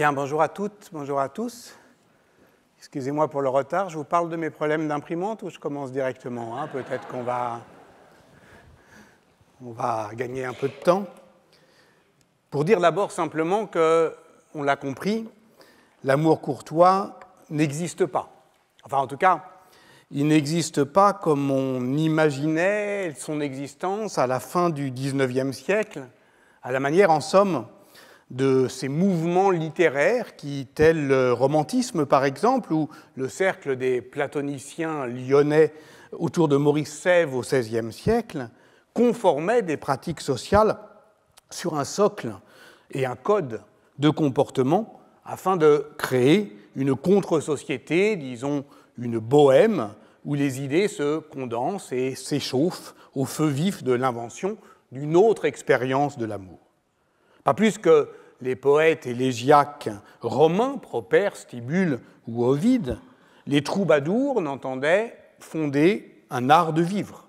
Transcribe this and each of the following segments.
Bien, bonjour à toutes, bonjour à tous. Excusez-moi pour le retard, je vous parle de mes problèmes d'imprimante ou je commence directement hein? Peut-être qu'on va, on va gagner un peu de temps. Pour dire d'abord simplement que, on l'a compris, l'amour courtois n'existe pas. Enfin, en tout cas, il n'existe pas comme on imaginait son existence à la fin du XIXe siècle, à la manière, en somme, de ces mouvements littéraires qui, tels le romantisme par exemple, ou le cercle des platoniciens lyonnais autour de Maurice Sèvres au XVIe siècle, conformaient des pratiques sociales sur un socle et un code de comportement afin de créer une contre-société, disons une bohème, où les idées se condensent et s'échauffent au feu vif de l'invention d'une autre expérience de l'amour. Pas plus que les poètes élégiaques romains, Propère, Stibule ou Ovide, les troubadours n'entendaient fonder un art de vivre.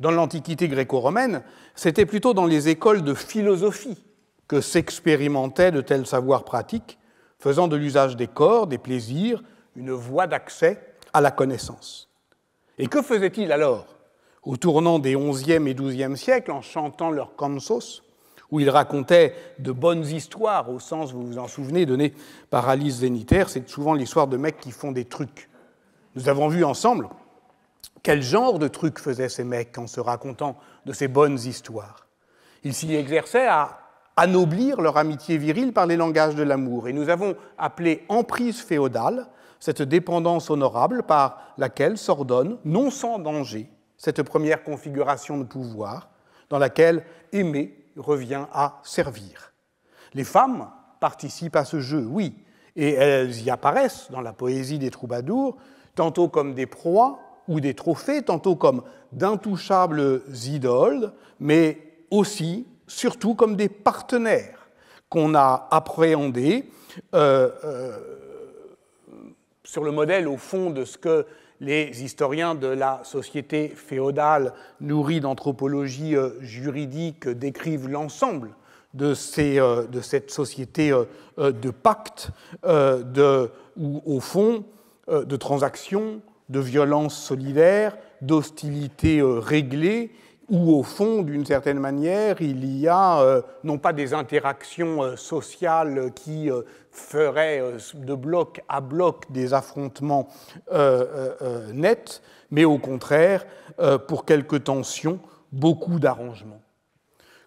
Dans l'Antiquité gréco-romaine, c'était plutôt dans les écoles de philosophie que s'expérimentaient de tels savoirs pratiques, faisant de l'usage des corps, des plaisirs, une voie d'accès à la connaissance. Et que faisaient-ils alors Au tournant des XIe et XIIe siècles, en chantant leurs cansos, où il racontait de bonnes histoires, au sens, vous vous en souvenez, donné par Alice Zénitaire, c'est souvent l'histoire de mecs qui font des trucs. Nous avons vu ensemble quel genre de trucs faisaient ces mecs en se racontant de ces bonnes histoires. Ils s'y exerçaient à anoblir leur amitié virile par les langages de l'amour. Et nous avons appelé emprise féodale cette dépendance honorable par laquelle s'ordonne, non sans danger, cette première configuration de pouvoir dans laquelle aimer revient à servir. Les femmes participent à ce jeu, oui, et elles y apparaissent dans la poésie des troubadours, tantôt comme des proies ou des trophées, tantôt comme d'intouchables idoles, mais aussi, surtout, comme des partenaires qu'on a appréhendés euh, euh, sur le modèle, au fond, de ce que les historiens de la société féodale nourrie d'anthropologie euh, juridique décrivent l'ensemble de, euh, cette société euh, de pactes ou, au fond, de transactions, de violences solidaires, d'hostilités réglées, où au fond, d'une certaine manière, il y a euh, non pas des interactions euh, sociales qui euh, feraient de bloc à bloc des affrontements nets, mais au contraire, pour quelques tensions, beaucoup d'arrangements.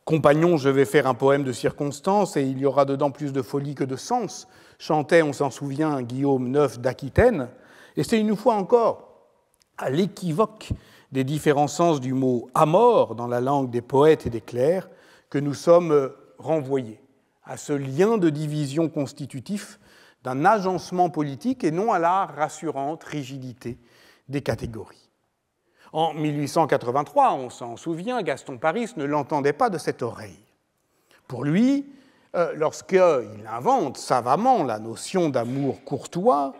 Compagnon, je vais faire un poème de circonstance et il y aura dedans plus de folie que de sens, chantait, on s'en souvient, Guillaume IX d'Aquitaine, et c'est une fois encore à l'équivoque des différents sens du mot amor dans la langue des poètes et des clercs que nous sommes euh, renvoyés à ce lien de division constitutif d'un agencement politique et non à la rassurante rigidité des catégories. En 1883, on s'en souvient, Gaston Paris ne l'entendait pas de cette oreille. Pour lui, euh, lorsqu'il invente savamment la notion d'amour courtois,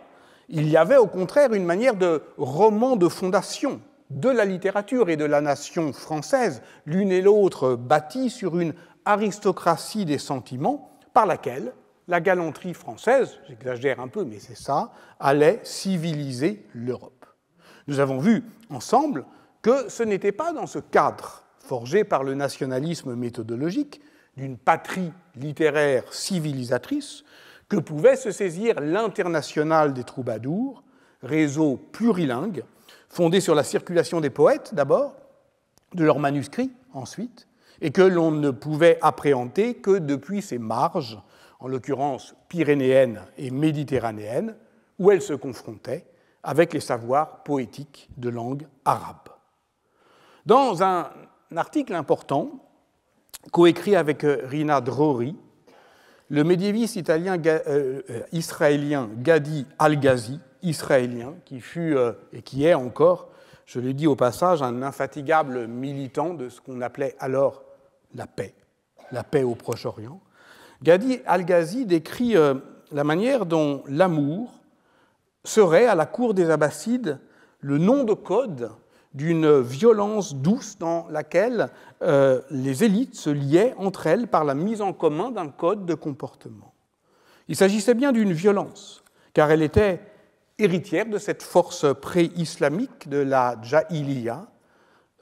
il y avait au contraire une manière de roman de fondation de la littérature et de la nation française, l'une et l'autre bâtie sur une aristocratie des sentiments par laquelle la galanterie française, j'exagère un peu mais c'est ça, allait civiliser l'Europe. Nous avons vu ensemble que ce n'était pas dans ce cadre forgé par le nationalisme méthodologique d'une patrie littéraire civilisatrice que pouvait se saisir l'international des troubadours, réseau plurilingue fondée sur la circulation des poètes d'abord, de leurs manuscrits ensuite, et que l'on ne pouvait appréhender que depuis ses marges, en l'occurrence pyrénéennes et méditerranéennes, où elle se confrontait avec les savoirs poétiques de langue arabe. Dans un article important, coécrit avec euh, Rina Drori, le médiéviste italien, euh, euh, israélien Gadi Al-Ghazi israélien, qui fut euh, et qui est encore, je l'ai dis au passage, un infatigable militant de ce qu'on appelait alors la paix, la paix au Proche-Orient. Gadi Al-Ghazi décrit euh, la manière dont l'amour serait à la cour des Abbassides le nom de code d'une violence douce dans laquelle euh, les élites se liaient entre elles par la mise en commun d'un code de comportement. Il s'agissait bien d'une violence, car elle était héritière de cette force pré-islamique de la Jahiliya,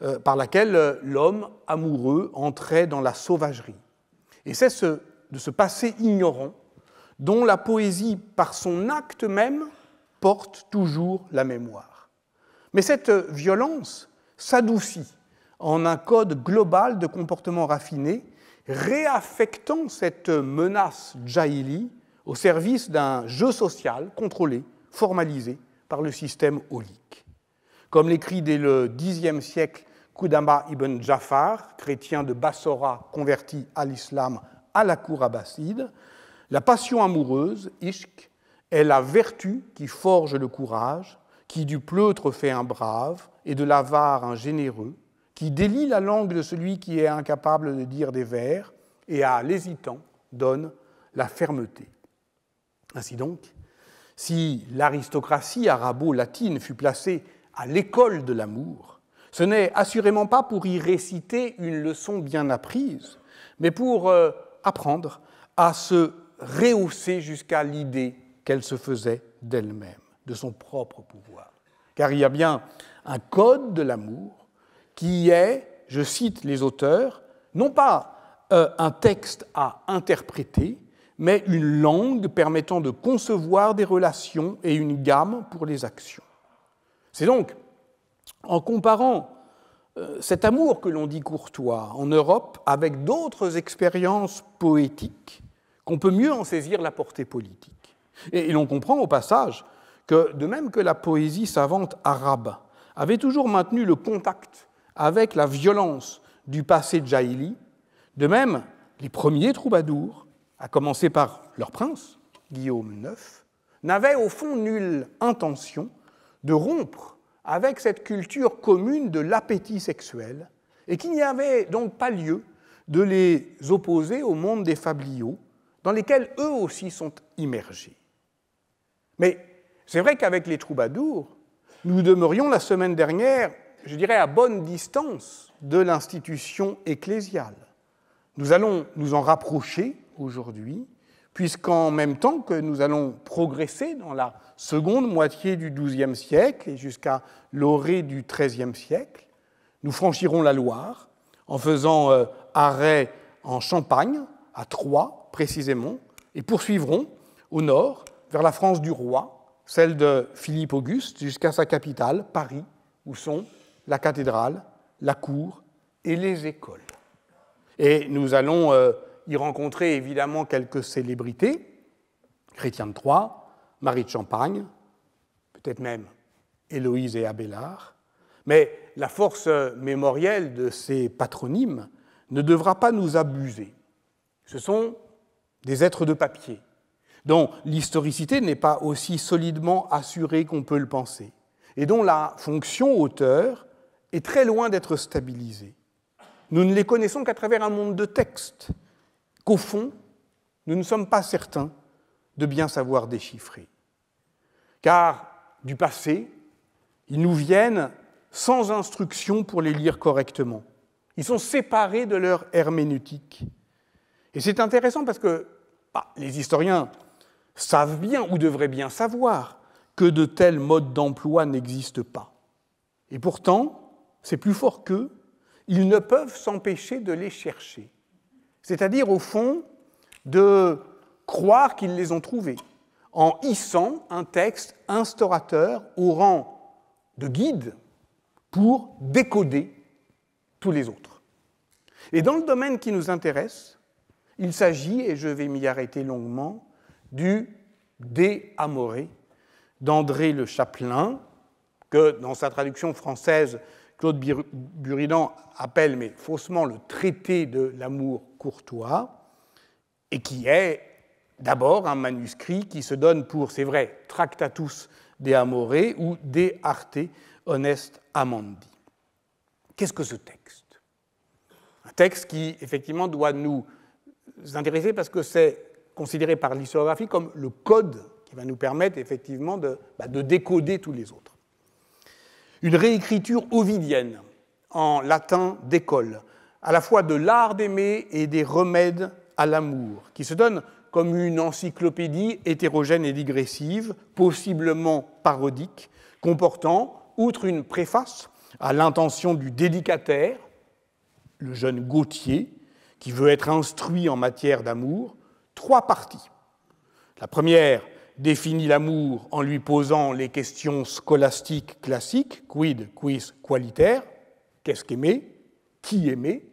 euh, par laquelle euh, l'homme amoureux entrait dans la sauvagerie. Et c'est ce, de ce passé ignorant dont la poésie, par son acte même, porte toujours la mémoire. Mais cette violence s'adoucit en un code global de comportement raffiné, réaffectant cette menace jahili au service d'un jeu social contrôlé formalisée par le système holique. Comme l'écrit dès le Xe siècle Kudama ibn Jafar, chrétien de Bassora converti à l'islam à la cour abbasside, la passion amoureuse, ishq, est la vertu qui forge le courage, qui du pleutre fait un brave et de l'avare un généreux, qui délie la langue de celui qui est incapable de dire des vers et à l'hésitant donne la fermeté. Ainsi donc, si l'aristocratie arabo-latine fut placée à l'école de l'amour, ce n'est assurément pas pour y réciter une leçon bien apprise, mais pour euh, apprendre à se rehausser jusqu'à l'idée qu'elle se faisait d'elle-même, de son propre pouvoir. Car il y a bien un code de l'amour qui est, je cite les auteurs, non pas euh, un texte à interpréter, mais une langue permettant de concevoir des relations et une gamme pour les actions. C'est donc en comparant euh, cet amour que l'on dit courtois en Europe avec d'autres expériences poétiques qu'on peut mieux en saisir la portée politique. Et, l'on comprend au passage que, de même que la poésie savante arabe avait toujours maintenu le contact avec la violence du passé djaïli, de même, les premiers troubadours à commencer par leur prince, Guillaume IX, n'avait au fond nulle intention de rompre avec cette culture commune de l'appétit sexuel, et qu'il n'y avait donc pas lieu de les opposer au monde des fabliaux, dans lesquels eux aussi sont immergés. Mais c'est vrai qu'avec les troubadours, nous demeurions la semaine dernière, je dirais, à bonne distance de l'institution ecclésiale. Nous allons nous en rapprocher aujourd'hui, puisqu'en même temps que nous allons progresser dans la seconde moitié du XIIe siècle et jusqu'à l'orée du XIIIe siècle, nous franchirons la Loire en faisant euh, arrêt en Champagne, à Troyes précisément, et poursuivrons au nord vers la France du roi, celle de Philippe Auguste, jusqu'à sa capitale, Paris, où sont la cathédrale, la cour et les écoles. Et nous allons euh, y rencontrait évidemment quelques célébrités, Chrétien de Troyes, Marie de Champagne, peut-être même Héloïse et Abélard, mais la force mémorielle de ces patronymes ne devra pas nous abuser. Ce sont des êtres de papier, dont l'historicité n'est pas aussi solidement assurée qu'on peut le penser, et dont la fonction auteur est très loin d'être stabilisée. Nous ne les connaissons qu'à travers un monde de textes, qu'au fond, nous ne sommes pas certains de bien savoir déchiffrer. Car du passé, ils nous viennent sans instruction pour les lire correctement. Ils sont séparés de leur herméneutique. Et c'est intéressant parce que bah, les historiens savent bien ou devraient bien savoir que de tels modes d'emploi n'existent pas. Et pourtant, c'est plus fort qu'eux, ils ne peuvent s'empêcher de les chercher c'est-à-dire au fond de croire qu'ils les ont trouvés, en hissant un texte instaurateur au rang de guide pour décoder tous les autres. Et dans le domaine qui nous intéresse, il s'agit, et je vais m'y arrêter longuement, du Déamoré » d'André le Chapelain, que dans sa traduction française, Claude Buridan appelle, mais faussement, le traité de l'amour courtois, et qui est d'abord un manuscrit qui se donne pour, c'est vrai, Tractatus de Amore ou De Arte Honest Amandi. Qu'est-ce que ce texte Un texte qui, effectivement, doit nous intéresser parce que c'est considéré par l'historiographie comme le code qui va nous permettre, effectivement, de, bah, de décoder tous les autres une réécriture ovidienne en latin d'école, à la fois de l'art d'aimer et des remèdes à l'amour, qui se donne comme une encyclopédie hétérogène et digressive, possiblement parodique, comportant, outre une préface à l'intention du dédicataire, le jeune Gautier, qui veut être instruit en matière d'amour, trois parties. La première, définit l'amour en lui posant les questions scolastiques classiques, quid, quis, qualitaire, qu'est-ce qu'aimer, qui aimer,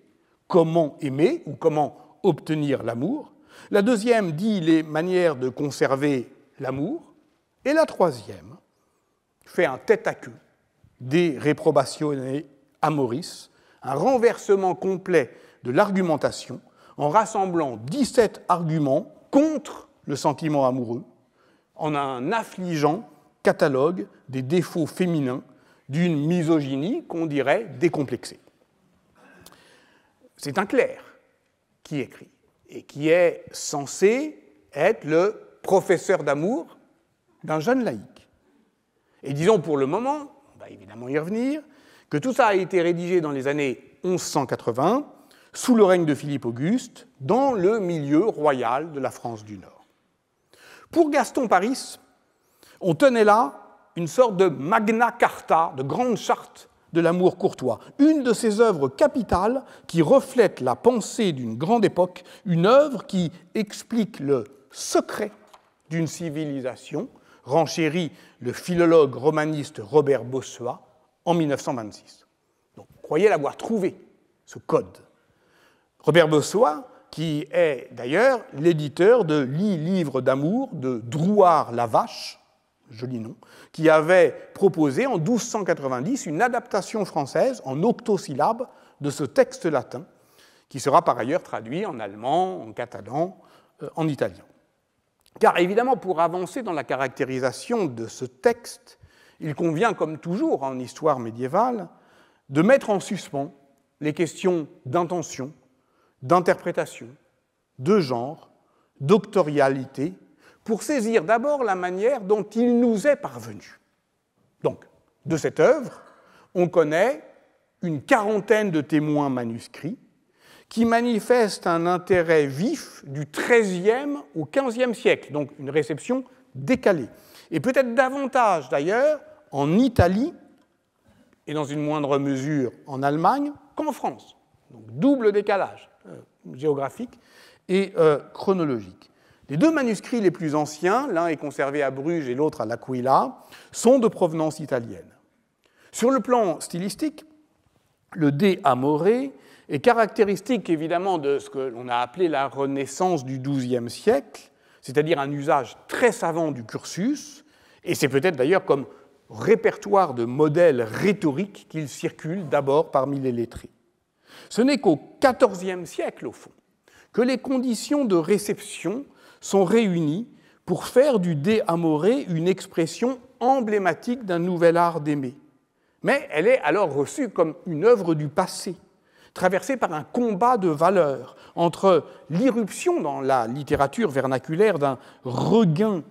comment aimer ou comment obtenir l'amour. La deuxième dit les manières de conserver l'amour. Et la troisième fait un tête-à-queue des à amoris, un renversement complet de l'argumentation en rassemblant 17 arguments contre le sentiment amoureux en un affligeant catalogue des défauts féminins d'une misogynie qu'on dirait décomplexée. C'est un clerc qui écrit et qui est censé être le professeur d'amour d'un jeune laïc. Et disons pour le moment, on va évidemment y revenir, que tout ça a été rédigé dans les années 1180, sous le règne de Philippe Auguste, dans le milieu royal de la France du Nord. Pour Gaston Paris, on tenait là une sorte de magna carta, de grande charte de l'amour courtois, une de ses œuvres capitales qui reflète la pensée d'une grande époque, une œuvre qui explique le secret d'une civilisation, renchérit le philologue romaniste Robert Bossois en 1926. Donc, croyez l'avoir trouvé, ce code. Robert Bossois, qui est d'ailleurs l'éditeur de l'i livre d'amour de Drouard la Vache, joli nom, qui avait proposé en 1290 une adaptation française en octosyllabes de ce texte latin, qui sera par ailleurs traduit en allemand, en catalan, euh, en italien. Car évidemment, pour avancer dans la caractérisation de ce texte, il convient, comme toujours en histoire médiévale, de mettre en suspens les questions d'intention, d'interprétation, de genre, d'octorialité, pour saisir d'abord la manière dont il nous est parvenu. Donc, de cette œuvre, on connaît une quarantaine de témoins manuscrits qui manifestent un intérêt vif du XIIIe au XVe siècle, donc une réception décalée. Et peut-être davantage d'ailleurs en Italie et dans une moindre mesure en Allemagne qu'en France. Donc double décalage. Euh, géographique et euh, chronologique. Les deux manuscrits les plus anciens, l'un est conservé à Bruges et l'autre à L'Aquila, sont de provenance italienne. Sur le plan stylistique, le De Amore est caractéristique évidemment de ce que l'on a appelé la Renaissance du XIIe siècle, c'est-à-dire un usage très savant du cursus, et c'est peut-être d'ailleurs comme répertoire de modèles rhétoriques qu'il circule d'abord parmi les lettrés. Ce n'est qu'au XIVe siècle, au fond, que les conditions de réception sont réunies pour faire du déamoré une expression emblématique d'un nouvel art d'aimer. Mais elle est alors reçue comme une œuvre du passé, traversée par un combat de valeurs entre l'irruption dans la littérature vernaculaire d'un regain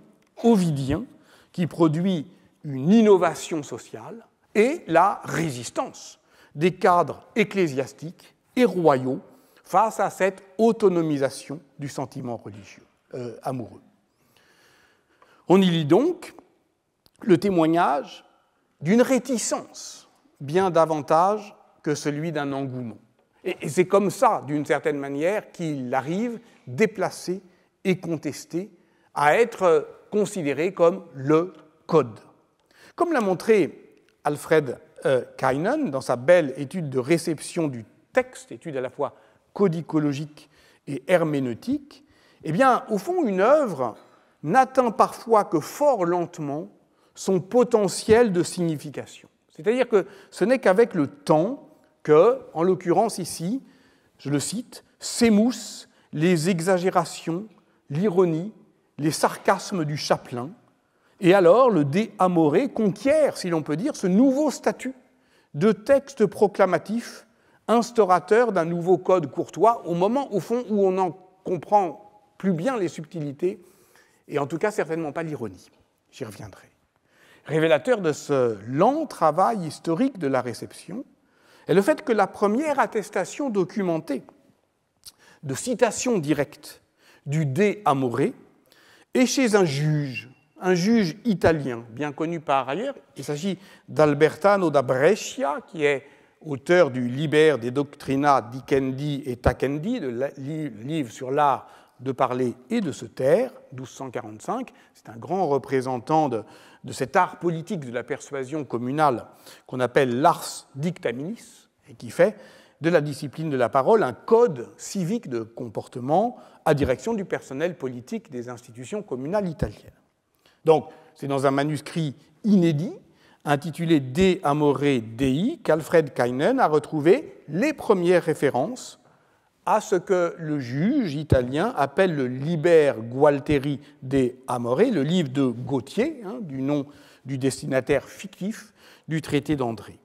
ovidien qui produit une innovation sociale et la résistance des cadres ecclésiastiques et royaux face à cette autonomisation du sentiment religieux euh, amoureux. On y lit donc le témoignage d'une réticence bien davantage que celui d'un engouement. Et, et c'est comme ça, d'une certaine manière, qu'il arrive déplacé et contesté à être considéré comme le code. Comme l'a montré Alfred euh, dans sa belle étude de réception du texte, étude à la fois codicologique et herméneutique, eh bien, au fond, une œuvre n'atteint parfois que fort lentement son potentiel de signification. C'est-à-dire que ce n'est qu'avec le temps que, en l'occurrence ici, je le cite, s'émoussent les exagérations, l'ironie, les sarcasmes du chaplain, et alors le dé amoré conquiert, si l'on peut dire, ce nouveau statut de texte proclamatif, instaurateur d'un nouveau code courtois, au moment, au fond, où on en comprend plus bien les subtilités, et en tout cas certainement pas l'ironie. J'y reviendrai. Révélateur de ce lent travail historique de la réception est le fait que la première attestation documentée de citation directe du dé amoré est chez un juge un juge italien, bien connu par ailleurs. Il s'agit d'Albertano da Brescia, qui est auteur du Liber des Doctrina Dicendi et Tacendi, le livre sur l'art de parler et de se taire, 1245. C'est un grand représentant de, de, cet art politique de la persuasion communale qu'on appelle l'ars dictaminis, et qui fait de la discipline de la parole un code civique de comportement à direction du personnel politique des institutions communales italiennes. Donc, c'est dans un manuscrit inédit, intitulé De Amore Dei, qu'Alfred Kainen a retrouvé les premières références à ce que le juge italien appelle le Liber Gualteri de Amore, le livre de Gautier, hein, du nom du destinataire fictif du traité d'André.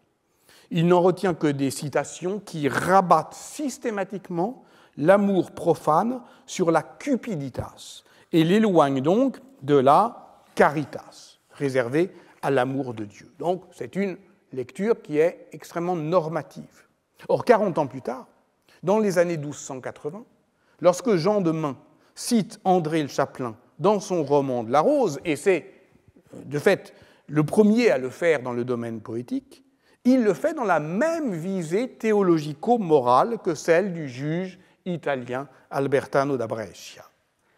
Il n'en retient que des citations qui rabattent systématiquement l'amour profane sur la cupiditas et l'éloignent donc de la caritas, réservée à l'amour de Dieu. Donc c'est une lecture qui est extrêmement normative. Or, 40 ans plus tard, dans les années 1280, lorsque Jean de Main cite André le Chaplain dans son roman de la Rose, et c'est euh, de fait le premier à le faire dans le domaine poétique, il le fait dans la même visée théologico-morale que celle du juge italien Albertano da Brescia.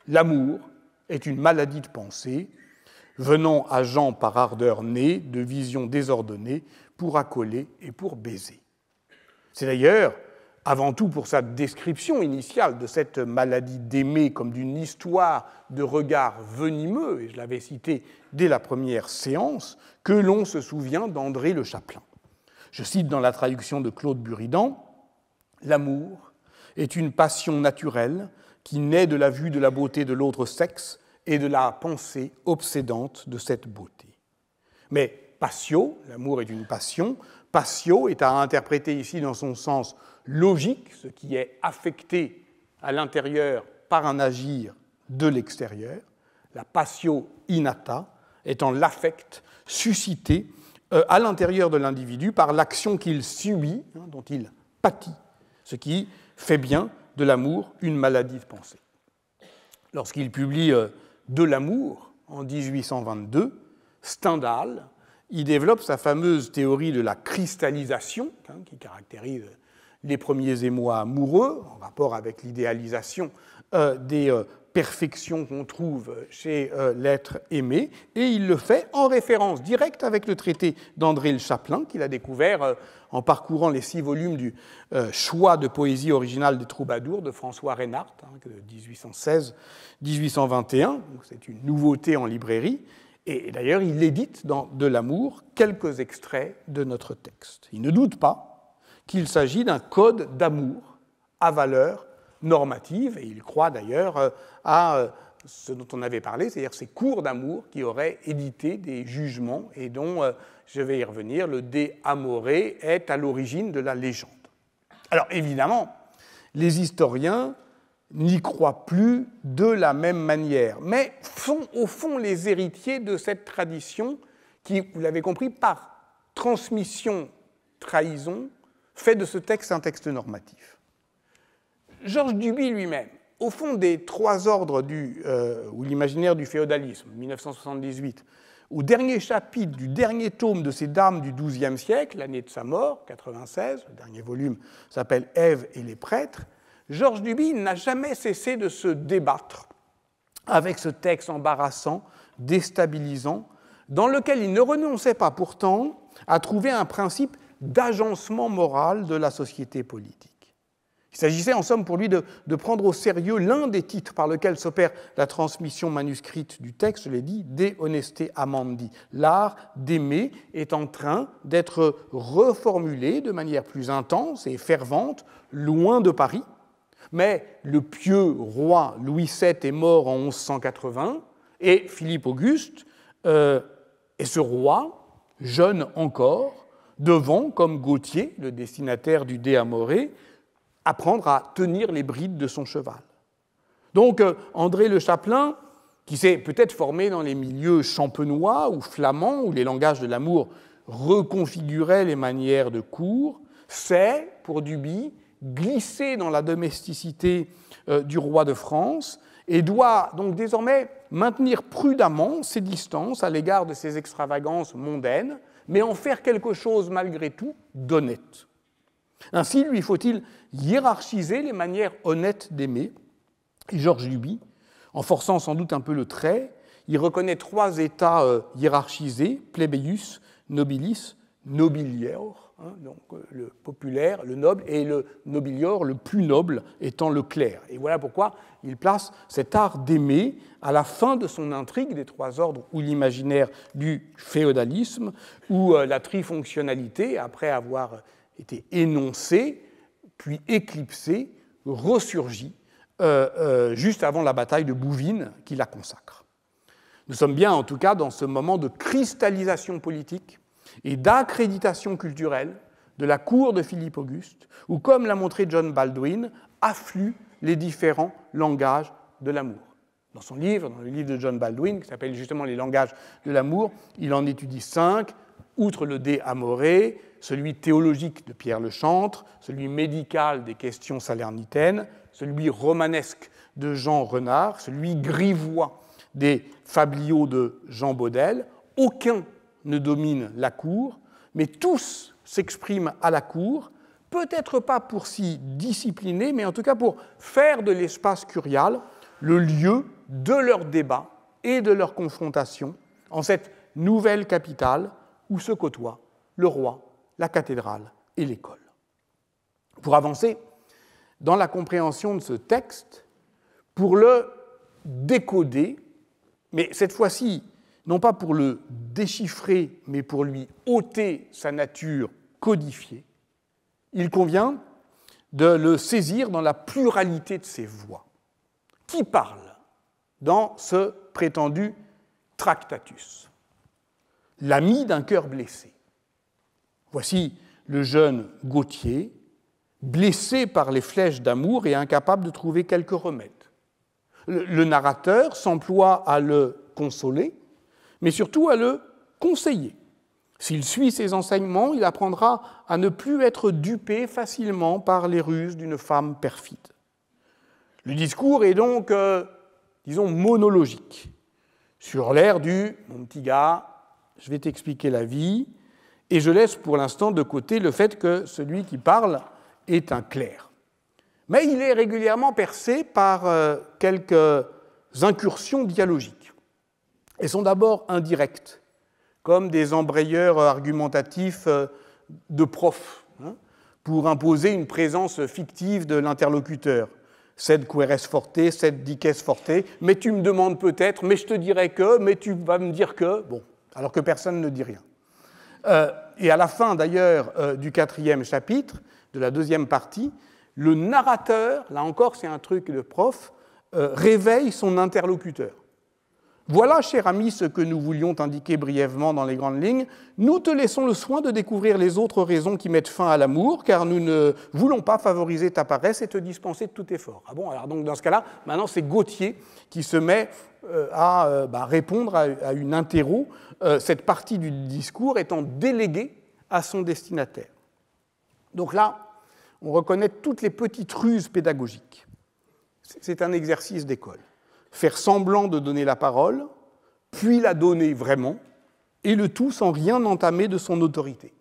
L'amour est une maladie de pensée venant à Jean par ardeur née de vision désordonnée, pour accoler et pour baiser. C'est d'ailleurs avant tout pour sa description initiale de cette maladie d'aimer comme d'une histoire de regard venimeux, et je l'avais cité dès la première séance, que l'on se souvient d'André le Chaplain. Je cite dans la traduction de Claude Buridan, L'amour est une passion naturelle qui naît de la vue de la beauté de l'autre sexe et de la pensée obsédante de cette beauté. Mais Patio, l'amour est une passion, Patio est à interpréter ici dans son sens logique, ce qui est affecté à l'intérieur par un agir de l'extérieur, la Patio innata étant l'affect suscité euh, à l'intérieur de l'individu par l'action qu'il subit, hein, dont il pâtit, ce qui fait bien de l'amour une maladie de pensée. Lorsqu'il publie euh, de l'amour en 1822, Stendhal, il développe sa fameuse théorie de la cristallisation, hein, qui caractérise les premiers émois amoureux, en rapport avec l'idéalisation euh, des euh, perfection qu'on trouve chez euh, l'être aimé, et il le fait en référence directe avec le traité d'André le Chaplain, qu'il a découvert euh, en parcourant les six volumes du euh, Choix de poésie originale des troubadours de François Reinhardt, hein, de 1816-1821. C'est une nouveauté en librairie. Et d'ailleurs, il édite dans De l'amour quelques extraits de notre texte. Il ne doute pas qu'il s'agit d'un code d'amour à valeur normative, et il croit d'ailleurs euh, à euh, ce dont on avait parlé, c'est-à-dire ces cours d'amour qui auraient édité des jugements et dont, euh, je vais y revenir, le dé amoré est à l'origine de la légende. Alors évidemment, les historiens n'y croient plus de la même manière, mais sont au fond les héritiers de cette tradition qui, vous l'avez compris, par transmission, trahison, fait de ce texte un texte normatif. Georges Duby lui-même, au fond des trois ordres du, euh, ou l'imaginaire du féodalisme, 1978, au dernier chapitre du dernier tome de ces Dames du XIIe siècle, l'année de sa mort, 96, le dernier volume s'appelle Ève et les prêtres, Georges Duby n'a jamais cessé de se débattre avec ce texte embarrassant, déstabilisant, dans lequel il ne renonçait pas pourtant à trouver un principe d'agencement moral de la société politique. Il s'agissait en somme pour lui de, prendre au sérieux l'un des titres par lequel s'opère la transmission manuscrite du texte, je l'ai dit, De Amandi. L'art d'aimer est en train d'être reformulé de manière plus intense et fervente, loin de Paris. Mais le pieux roi Louis VII est mort en 1180 et Philippe Auguste et euh, ce roi, jeune encore, devant, comme Gautier, le destinataire du Déamoré », apprendre à tenir les brides de son cheval. Donc euh, André le Chaplain, qui s'est peut-être formé dans les milieux champenois ou flamands, où les langages de l'amour reconfiguraient les manières de cour, sait, pour Duby, glisser dans la domesticité euh, du roi de France et doit donc désormais maintenir prudemment ses distances à l'égard de ses extravagances mondaines, mais en faire quelque chose malgré tout d'honnête. Ainsi, lui faut-il hiérarchiser les manières honnêtes d'aimer. Et Georges Duby, en forçant sans doute un peu le trait, il reconnaît trois états euh, hiérarchisés, plebeius, nobilis, nobilior, hein, donc euh, le populaire, le noble, et le nobilior, le plus noble, étant le clerc. Et voilà pourquoi il place cet art d'aimer à la fin de son intrigue des trois ordres ou l'imaginaire du féodalisme, ou euh, la trifonctionnalité, après avoir était énoncé, puis éclipsé, ressurgit euh, euh, juste avant la bataille de Bouvines qui la consacre. Nous sommes bien en tout cas dans ce moment de cristallisation politique et d'accréditation culturelle de la cour de Philippe Auguste, où, comme l'a montré John Baldwin, affluent les différents langages de l'amour. Dans son livre, dans le livre de John Baldwin, qui s'appelle justement Les langages de l'amour, il en étudie cinq, outre le dé amoré, celui théologique de Pierre le Chantre, celui médical des questions salernitaines, celui romanesque de Jean Renard, celui grivois des fabliaux de Jean Baudel. Aucun ne domine la cour, mais tous s'expriment à la cour, peut-être pas pour s'y discipliner, mais en tout cas pour faire de l'espace curial le lieu de leurs débats et de leurs confrontations en cette nouvelle capitale où se côtoient le roi, la cathédrale et l'école. Pour avancer dans la compréhension de ce texte, pour le décoder, mais cette fois-ci, non pas pour le déchiffrer, mais pour lui ôter sa nature codifiée, il convient de le saisir dans la pluralité de ses voix. Qui parle dans ce prétendu tractatus l'ami d'un cœur blessé. Voici le jeune Gautier, blessé par les flèches d'amour et incapable de trouver quelques remèdes. Le, narrateur s'emploie à le consoler, mais surtout à le conseiller. S'il suit ses enseignements, il apprendra à ne plus être dupé facilement par les ruses d'une femme perfide. Le discours est donc, euh, disons, monologique, sur l'air du ⁇ mon petit gars, je vais t'expliquer la vie, et je laisse pour l'instant de côté le fait que celui qui parle est un clerc. Mais il est régulièrement percé par euh, quelques incursions dialogiques. Elles sont d'abord indirectes, comme des embrayeurs argumentatifs euh, de profs, hein, pour imposer une présence fictive de l'interlocuteur. Cette queres forte, cette dices forte, mais tu me demandes peut-être, mais je te dirai que, mais tu vas me dire que. Bon alors que personne ne dit rien. Euh, et à la fin d'ailleurs euh, du quatrième chapitre, de la deuxième partie, le narrateur, là encore c'est un truc de prof, euh, réveille son interlocuteur. Voilà, cher ami, ce que nous voulions t'indiquer brièvement dans les grandes lignes. Nous te laissons le soin de découvrir les autres raisons qui mettent fin à l'amour, car nous ne voulons pas favoriser ta paresse et te dispenser de tout effort. Ah bon, alors donc dans ce cas-là, maintenant c'est Gauthier qui se met euh, à euh, bah, répondre à, une interro, euh, cette partie du discours étant déléguée à son destinataire. Donc là, on reconnaît toutes les petites ruses pédagogiques. C'est un exercice d'école faire semblant de donner la parole, puis la donner vraiment, et le tout sans rien entamer de son autorité.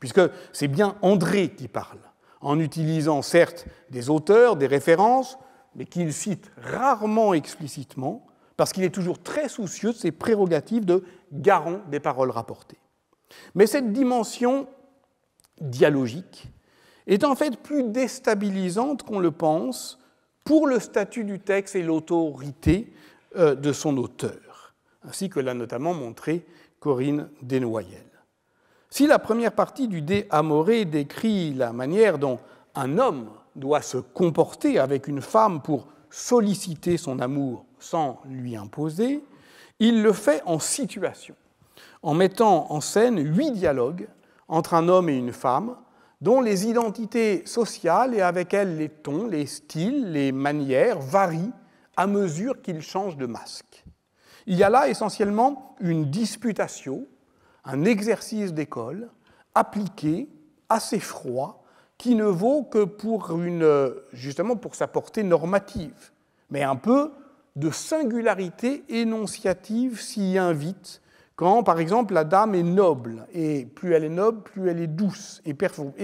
Puisque c'est bien André qui parle, en utilisant certes des auteurs, des références, mais qu'il cite rarement explicitement, parce qu'il est toujours très soucieux de ses prérogatives de garant des paroles rapportées. Mais cette dimension dialogique est en fait plus déstabilisante qu'on le pense pour le statut du texte et l'autorité euh, de son auteur, ainsi que l'a notamment montré Corinne Desnoyelles. Si la première partie du De Amore décrit la manière dont un homme doit se comporter avec une femme pour solliciter son amour sans lui imposer, il le fait en situation, en mettant en scène huit dialogues entre un homme et une femme, dont les identités sociales et avec elles les tons, les styles, les manières varient à mesure qu'ils changent de masque. Il y a là essentiellement une disputation, un exercice d'école appliqué, assez froid, qui ne vaut que pour une, justement pour sa portée normative, mais un peu de singularité énonciative s'y invite quand, par exemple, la dame est noble, et plus elle est noble, plus elle est douce et,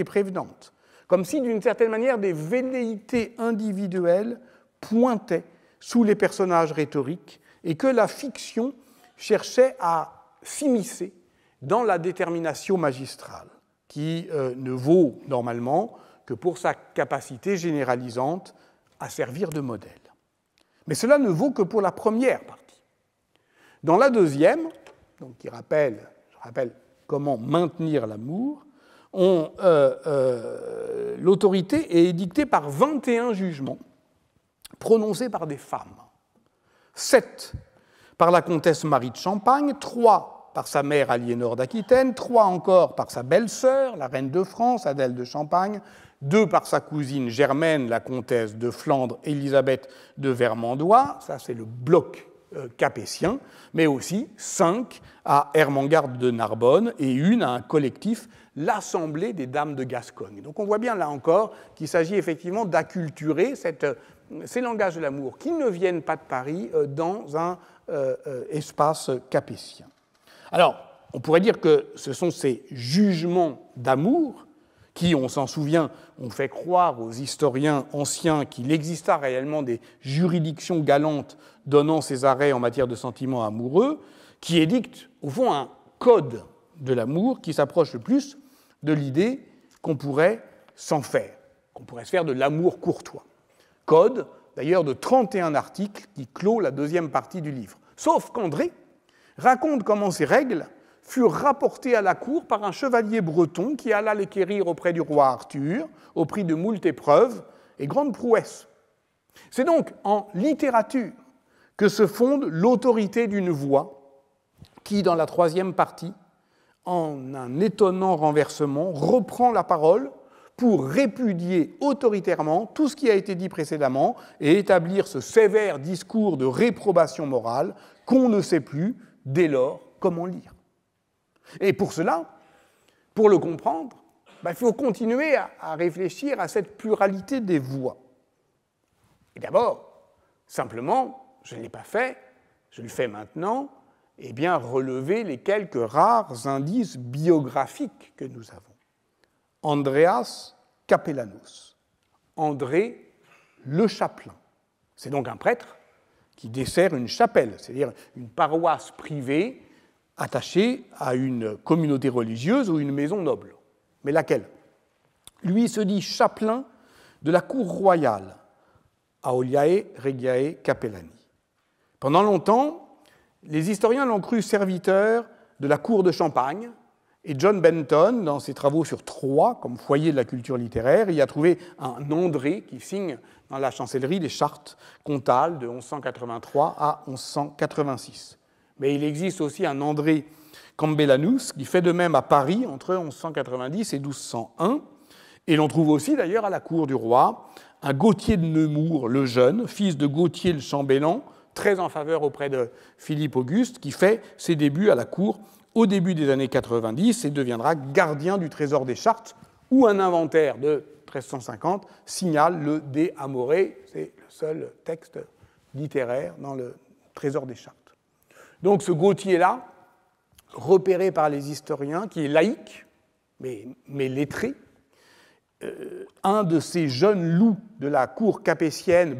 prévenante. Comme si, d'une certaine manière, des velléités individuelles pointaient sous les personnages rhétoriques et que la fiction cherchait à s'immiscer dans la détermination magistrale, qui euh, ne vaut normalement que pour sa capacité généralisante à servir de modèle. Mais cela ne vaut que pour la première partie. Dans la deuxième, qui rappelle, je rappelle comment maintenir l'amour, euh, euh, l'autorité est édictée par 21 jugements prononcés par des femmes. 7 par la comtesse Marie de Champagne, 3 par sa mère Aliénor d'Aquitaine, 3 encore par sa belle-sœur, la reine de France, Adèle de Champagne, 2 par sa cousine Germaine, la comtesse de Flandre, Élisabeth de Vermandois, ça c'est le bloc euh, capétien, mais aussi 5 à Hermengarde de Narbonne et une à un collectif, l'Assemblée des Dames de Gascogne. Donc on voit bien là encore qu'il s'agit effectivement d'acculturer euh, ces langages de l'amour qui ne viennent pas de Paris euh, dans un euh, espace capétien. Alors, on pourrait dire que ce sont ces jugements d'amour qui, on s'en souvient, ont fait croire aux historiens anciens qu'il exista réellement des juridictions galantes donnant ces arrêts en matière de sentiments amoureux, qui édicte, au fond, un code de l'amour qui s'approche le plus de l'idée qu'on pourrait s'en faire, qu'on pourrait se faire de l'amour courtois. Code, d'ailleurs, de 31 articles qui clôt la deuxième partie du livre. Sauf qu'André raconte comment ces règles furent rapportées à la cour par un chevalier breton qui alla les quérir auprès du roi Arthur, au prix de moult épreuves et grandes prouesses. C'est donc en littérature que se fonde l'autorité d'une voix qui, dans la troisième partie, en un étonnant renversement, reprend la parole pour répudier autoritairement tout ce qui a été dit précédemment et établir ce sévère discours de réprobation morale qu'on ne sait plus dès lors comment lire. Et pour cela, pour le comprendre, bah, il faut continuer à, à réfléchir à cette pluralité des voix. Et d'abord, simplement, je ne l'ai pas fait, je le fais maintenant, eh bien, relever les quelques rares indices biographiques que nous avons. Andreas Capellanus, André le Chapelain. C'est donc un prêtre qui dessert une chapelle, c'est-à-dire une paroisse privée attachée à une communauté religieuse ou une maison noble. Mais laquelle Lui se dit chapelain de la cour royale, Aoliae Regiae Capellani. Pendant longtemps, les historiens l'ont cru serviteur de la cour de Champagne, et John Benton, dans ses travaux sur Troyes comme foyer de la culture littéraire, y a trouvé un André qui signe dans la chancellerie les chartes comtales de 1183 à 1186. Mais il existe aussi un André Cambellanus qui fait de même à Paris entre 1190 et 1201. Et l'on trouve aussi d'ailleurs à la cour du roi un Gautier de Nemours le jeune, fils de Gautier le chambellan, très en faveur auprès de Philippe Auguste, qui fait ses débuts à la cour au début des années 90 et deviendra gardien du trésor des chartes, où un inventaire de 1350 signale le dé Amoré, c'est le seul texte littéraire dans le trésor des chartes. Donc ce Gautier-là, repéré par les historiens, qui est laïque, mais, mais lettré, euh, un de ces jeunes loups de la cour capétienne,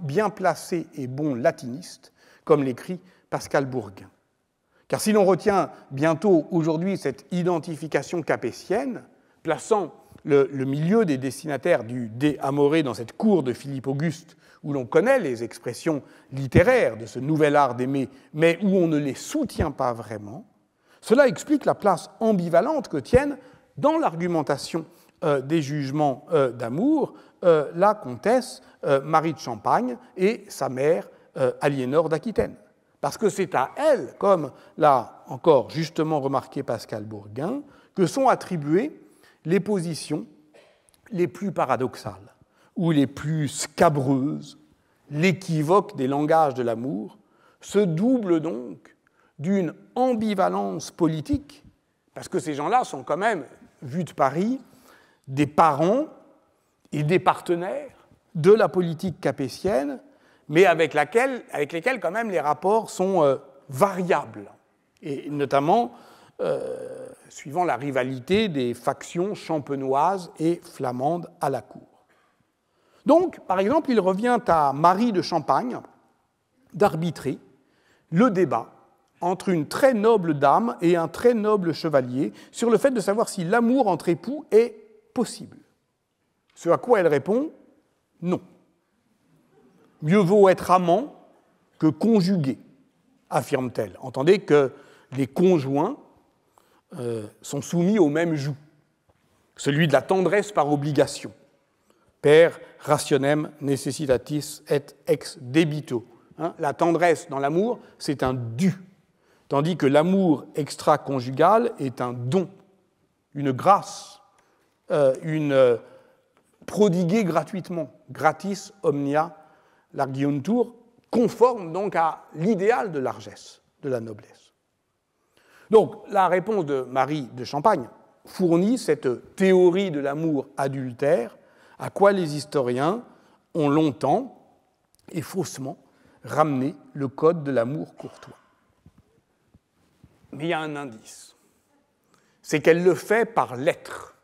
bien placé et bon latiniste, comme l'écrit Pascal Bourguin. Car si l'on retient bientôt aujourd'hui cette identification capétienne, plaçant le, milieu des destinataires du dé amoré dans cette cour de Philippe Auguste, où l'on connaît les expressions littéraires de ce nouvel art d'aimer, mais où on ne les soutient pas vraiment, cela explique la place ambivalente que tiennent dans l'argumentation euh, des jugements euh, d'amour, euh, la comtesse Marie de Champagne et sa mère Aliénor d'Aquitaine. Parce que c'est à elle, comme l'a encore justement remarqué Pascal Bourguin, que sont attribuées les positions les plus paradoxales ou les plus scabreuses, l'équivoque des langages de l'amour, se double donc d'une ambivalence politique, parce que ces gens-là sont quand même, vus de Paris, des parents et des partenaires de la politique capétienne, mais avec, laquelle, avec lesquels quand même les rapports sont euh, variables, et notamment euh, suivant la rivalité des factions champenoises et flamandes à la cour. Donc, par exemple, il revient à Marie de Champagne d'arbitrer le débat entre une très noble dame et un très noble chevalier sur le fait de savoir si l'amour entre époux est possible Ce à quoi elle répond non. Mieux vaut être amant que conjugué, affirme-t-elle. Entendez que les conjoints euh, sont soumis au même joug, celui de la tendresse par obligation. Per rationem necessitatis et ex debito. Hein, la tendresse dans l'amour, c'est un dû, tandis que l'amour extra-conjugal est un don, une grâce euh, une, euh, prodiguée gratuitement, gratis omnia l'argiuntur, conforme donc à l'idéal de largesse de la noblesse. Donc la réponse de Marie de Champagne fournit cette théorie de l'amour adultère à quoi les historiens ont longtemps et faussement ramené le code de l'amour courtois. Mais il y a un indice, c'est qu'elle le fait par l'être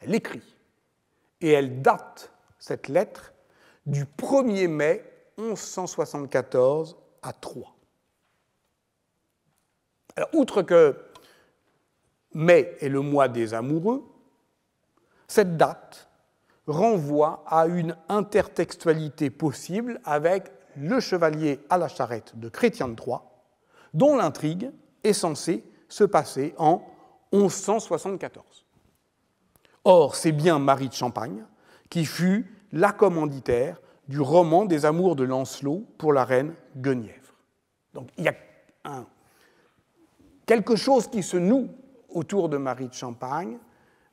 elle écrit, et elle date cette lettre du 1er mai 1174 à Troyes. outre que mai est le mois des amoureux, cette date renvoie à une intertextualité possible avec le chevalier à la charrette de Chrétien de Troyes, dont l'intrigue est censée se passer en 1174. Or, c'est bien Marie de Champagne qui fut la commanditaire du roman des amours de Lancelot pour la reine Guenièvre. Donc il y a quelque chose qui se noue autour de Marie de Champagne,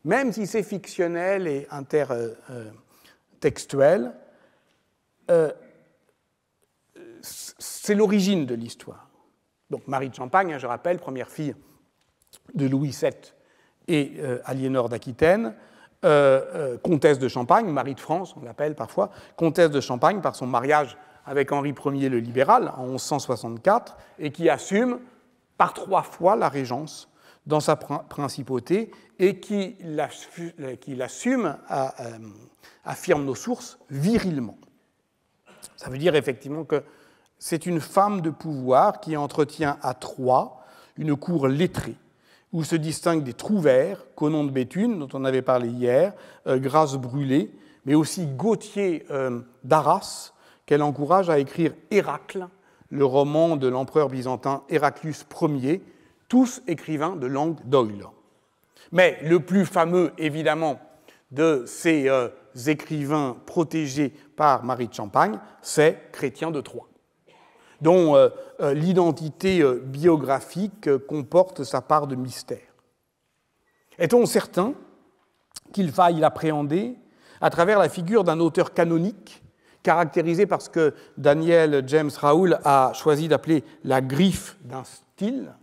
même si c'est fictionnel et intertextuel, euh, euh, euh, c'est l'origine de l'histoire. Donc Marie de Champagne, hein, je rappelle, première fille de Louis VII et euh, Aliénor d'Aquitaine, euh, euh, comtesse de Champagne, Marie de France, on l'appelle parfois, comtesse de Champagne par son mariage avec Henri Ier le libéral en 1164, et qui assume par trois fois la régence dans sa principauté et qui l'assume, affirme nos sources, virilement. Ça veut dire effectivement que c'est une femme de pouvoir qui entretient à Troyes une cour lettrée où se distinguent des trous verts, Conon de Béthune, dont on avait parlé hier, euh, Grâce brûlée, mais aussi Gauthier euh, d'Arras, qu'elle encourage à écrire Héracle, le roman de l'empereur byzantin Héraclius Ier, tous écrivains de langue d'oïl. Mais le plus fameux, évidemment, de ces euh, écrivains protégés par Marie de Champagne, c'est Chrétien de Troyes dont euh, euh, l'identité euh, biographique comporte sa part de mystère. Est-on certain qu'il faille l'appréhender à travers la figure d'un auteur canonique caractérisé par ce que Daniel James Raoul a choisi d'appeler la griffe d'un style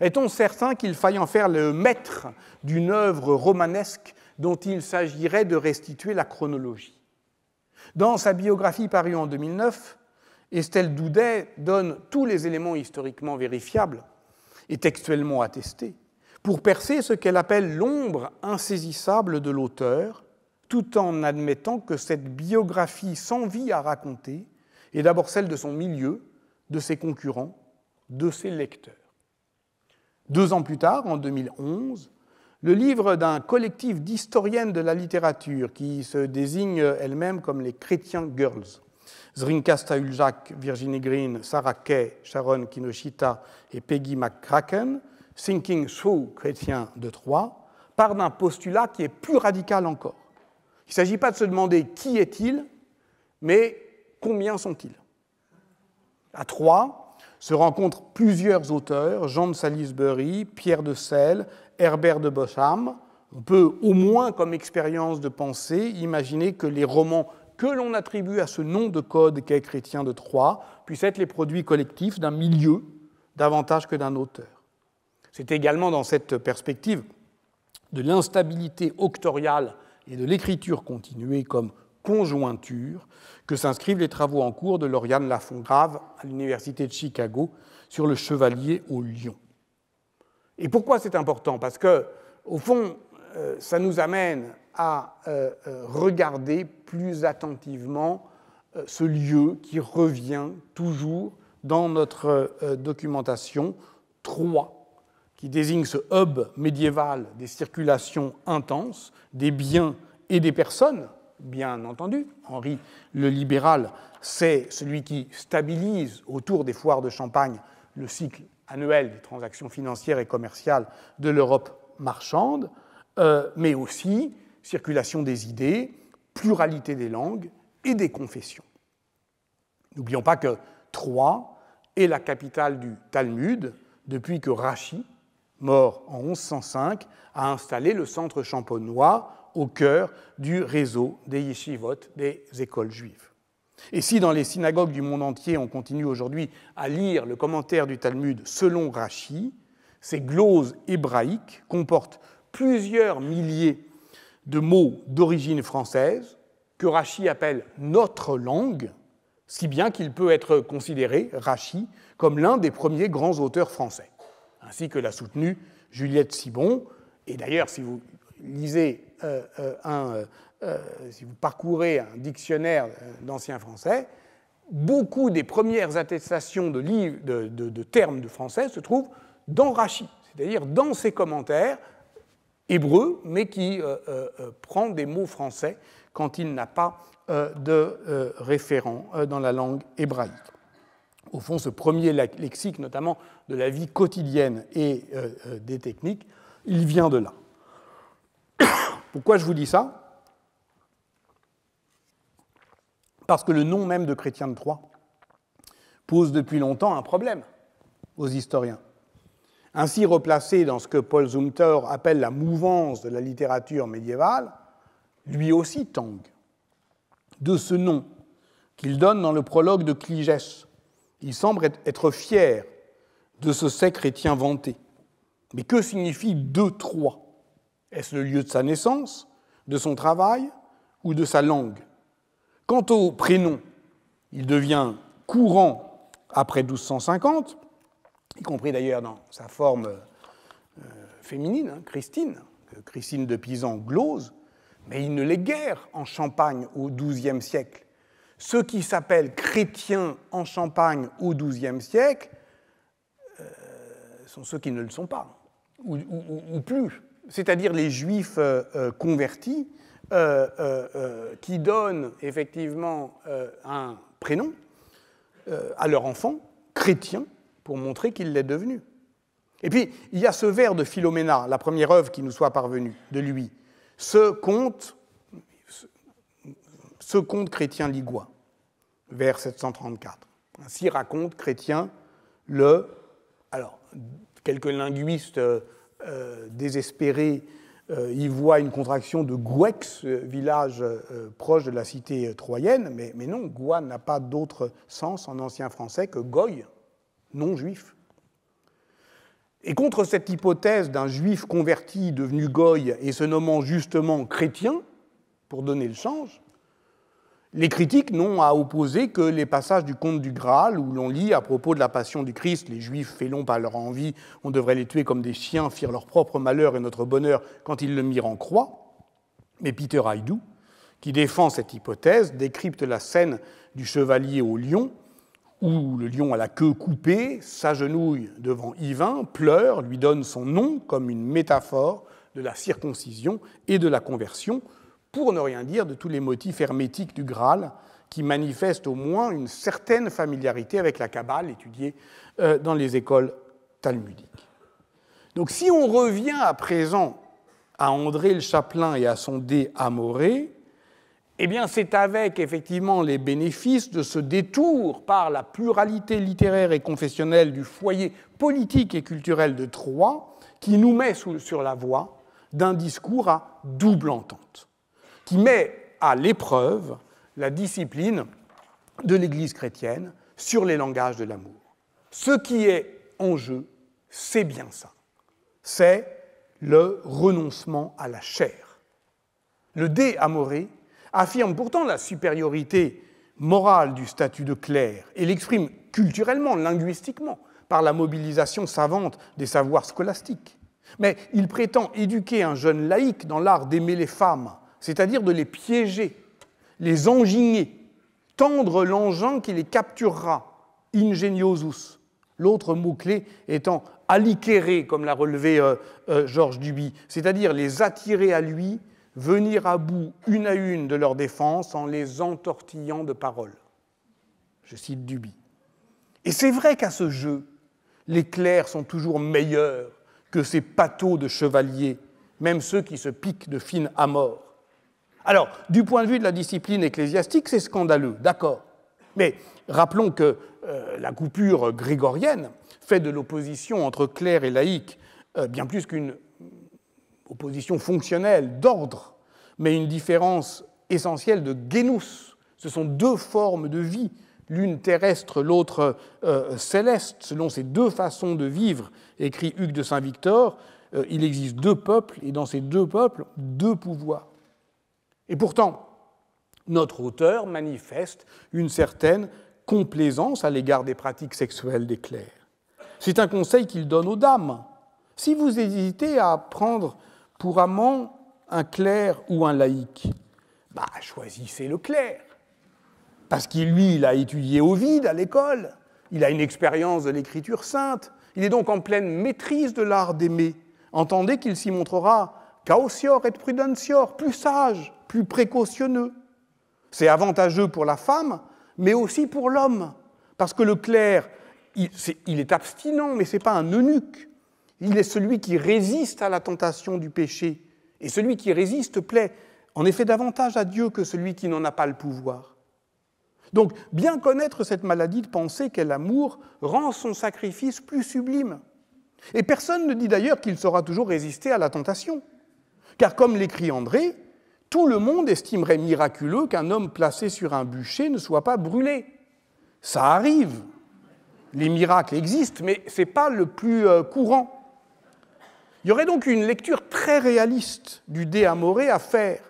Est-on certain qu'il faille en faire le maître d'une œuvre romanesque dont il s'agirait de restituer la chronologie Dans sa biographie parue en 2009, Estelle Doudet donne tous les éléments historiquement vérifiables et textuellement attestés pour percer ce qu'elle appelle l'ombre insaisissable de l'auteur, tout en admettant que cette biographie sans vie à raconter est d'abord celle de son milieu, de ses concurrents, de ses lecteurs. Deux ans plus tard, en 2011, le livre d'un collectif d'historiennes de la littérature qui se désigne elle-même comme les Chrétiens Girls Zrinka Stahuljak, Virginie Green, Sarah Kay, Sharon Kinoshita et Peggy McCracken, Thinking Through Chrétien de Troyes, part d'un postulat qui est plus radical encore. Il ne s'agit pas de se demander qui est-il, mais combien sont-ils À Troyes se rencontrent plusieurs auteurs, Jean de Salisbury, Pierre de Selle, Herbert de Bosham. On peut au moins, comme expérience de pensée, imaginer que les romans que l'on attribue à ce nom de code qu'est Chrétien de Troyes puissent être les produits collectifs d'un milieu davantage que d'un auteur. C'est également dans cette perspective de l'instabilité auctoriale et de l'écriture continuée comme conjointure que s'inscrivent les travaux en cours de Lauriane Lafond-Grave à l'Université de Chicago sur le chevalier au lion. Et pourquoi c'est important Parce que, au fond, euh, ça nous amène à euh, euh, regarder plus attentivement ce lieu qui revient toujours dans notre documentation 3, qui désigne ce hub médiéval des circulations intenses, des biens et des personnes, bien entendu. Henri le libéral, c'est celui qui stabilise autour des foires de Champagne le cycle annuel des transactions financières et commerciales de l'Europe marchande. Euh, mais aussi circulation des idées, pluralité des langues et des confessions. N'oublions pas que Troyes est la capitale du Talmud depuis que Rachi, mort en 1105, a installé le centre champenois au cœur du réseau des yeshivot, des écoles juives. Et si dans les synagogues du monde entier on continue aujourd'hui à lire le commentaire du Talmud selon Rachi, ces gloses hébraïques comportent plusieurs milliers de mots d'origine française que Rachi appelle notre langue, si bien qu'il peut être considéré, Rachi, comme l'un des premiers grands auteurs français, ainsi que l'a soutenu Juliette Sibon. Et d'ailleurs, si vous lisez euh, euh, un, euh, si vous parcourez un dictionnaire d'ancien français, beaucoup des premières attestations de, termes de français se trouvent dans Rachi, c'est-à-dire dans ses commentaires hébreu, mais qui euh, euh, euh, prend des mots français quand il n'a pas de référent dans la langue hébraïque. Au fond, ce premier lexique, notamment de la vie quotidienne et des techniques, il vient de là. Pourquoi je vous dis ça Parce que le nom même de Chrétien de Troyes pose depuis longtemps un problème aux historiens. Ainsi replacé dans ce que Paul Zumter appelle la mouvance de la littérature médiévale, lui aussi Tang. De ce nom qu'il donne dans le prologue de Cligès, il semble être fier de ce sec chrétien vanté. Mais que signifie deux 3 Est-ce le lieu de sa naissance, de son travail ou de sa langue Quant au prénom, il devient courant après 1250 y compris d'ailleurs dans sa forme euh, féminine, hein, Christine, que Christine de Pisan glose, mais il ne l'est guère en Champagne au XIIe siècle. Ceux qui s'appellent chrétiens en Champagne au XIIe siècle euh, sont ceux qui ne le sont pas, ou, plus, c'est-à-dire les juifs euh, convertis qui donnent effectivement un prénom à leur enfant chrétien pour montrer qu'il l'est devenu. Et puis, il y a ce vers de Philoména, la première œuvre qui nous soit parvenue de lui. Ce conte, ce conte chrétien ligois, vers 734. Ainsi raconte chrétien le. Alors, quelques linguistes euh, euh, désespérés euh, y voient une contraction de Gouex, village proche de la cité troyenne, mais, mais non, Goua n'a pas d'autre sens en ancien français que Goy, non juif. Et contre cette hypothèse d'un juif converti devenu goy et se nommant justement chrétien, pour donner le change, les critiques n'ont à opposer que les passages du Conte du Graal où l'on lit à propos de la passion du Christ, les Juifs félons par leur envie, on devrait les tuer comme des chiens, firent leur propre malheur et notre bonheur quand ils le mirent en croix. Mais Peter Haidou, qui défend cette hypothèse, décrypte la scène du chevalier au lion où le lion à la queue coupée s'agenouille devant Yvain, pleure, lui donne son nom comme une métaphore de la circoncision et de la conversion, pour ne rien dire de tous les motifs hermétiques du Graal qui manifestent au moins une certaine familiarité avec la Kabbale étudiée euh, dans les écoles talmudiques. Donc si on revient à présent à André le Chaplain et à son dé amoré, eh bien, c'est avec effectivement les bénéfices de ce détour par la pluralité littéraire et confessionnelle du foyer politique et culturel de Troyes qui nous met sur la voie d'un discours à double entente, qui met à l'épreuve la discipline de l'Église chrétienne sur les langages de l'amour. Ce qui est en jeu, c'est bien ça. C'est le renoncement à la chair. Le dé affirme pourtant la supériorité morale du statut de clerc et l'exprime culturellement, linguistiquement, par la mobilisation savante des savoirs scolastiques. Mais il prétend éduquer un jeune laïc dans l'art d'aimer les femmes, c'est-à-dire de les piéger, les enginier, tendre l'engin qui les capturera, ingeniosus. L'autre mot-clé étant aliquéré, comme l'a relevé euh, euh, Georges Duby, c'est-à-dire les attirer à lui venir à bout une à une de leurs défenses en les entortillant de paroles. Je cite Duby. Et c'est vrai qu'à ce jeu, les clercs sont toujours meilleurs que ces pâteaux de chevaliers, même ceux qui se piquent de fines à Alors, du point de vue de la discipline ecclésiastique, c'est scandaleux, d'accord. Mais rappelons que euh, la coupure grégorienne fait de l'opposition entre clercs et laïcs euh, bien plus qu'une opposition fonctionnelle, d'ordre, mais une différence essentielle de genus. Ce sont deux formes de vie, l'une terrestre, l'autre euh, céleste, selon ces deux façons de vivre, écrit Hugues de Saint-Victor. Euh, il existe deux peuples, et dans ces deux peuples, deux pouvoirs. Et pourtant, notre auteur manifeste une certaine complaisance à l'égard des pratiques sexuelles des clercs. C'est un conseil qu'il donne aux dames. Si vous hésitez à prendre pour amant, un clerc ou un laïc Bah, choisissez le clerc. Parce qu'il, lui, il a étudié au vide à l'école, il a une expérience de l'écriture sainte, il est donc en pleine maîtrise de l'art d'aimer. Entendez qu'il s'y montrera causior et prudentior, plus sage, plus précautionneux. C'est avantageux pour la femme, mais aussi pour l'homme, parce que le clerc, il, il est abstinent, mais ce n'est pas un eunuque. Il est celui qui résiste à la tentation du péché. Et celui qui résiste plaît en effet davantage à Dieu que celui qui n'en a pas le pouvoir. Donc, bien connaître cette maladie de penser qu'est l'amour rend son sacrifice plus sublime. Et personne ne dit d'ailleurs qu'il saura toujours résister à la tentation. Car comme l'écrit André, tout le monde estimerait miraculeux qu'un homme placé sur un bûcher ne soit pas brûlé. Ça arrive. Les miracles existent, mais ce n'est pas le plus euh, courant. Il y aurait donc une lecture très réaliste du déamoré à faire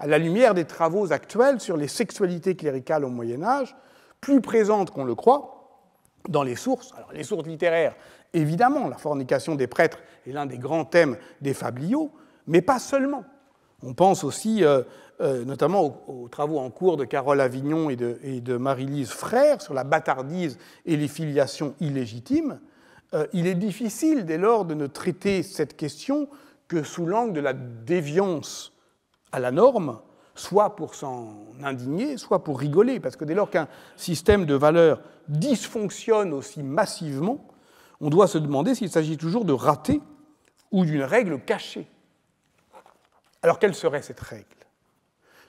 à la lumière des travaux actuels sur les sexualités cléricales au Moyen Âge, plus présentes qu'on le croit dans les sources. Alors les sources littéraires, évidemment, la fornication des prêtres est l'un des grands thèmes des fabliaux, mais pas seulement. On pense aussi euh, euh, notamment aux, travaux en cours de Carole Avignon et de, et de Marie-Lise Frère sur la bâtardise et les filiations illégitimes. Euh, il est difficile dès lors de ne traiter cette question que sous l'angle de la déviance à la norme, soit pour s'en indigner, soit pour rigoler, parce que dès lors qu'un système de valeurs dysfonctionne aussi massivement, on doit se demander s'il s'agit toujours de rater ou d'une règle cachée. Alors quelle serait cette règle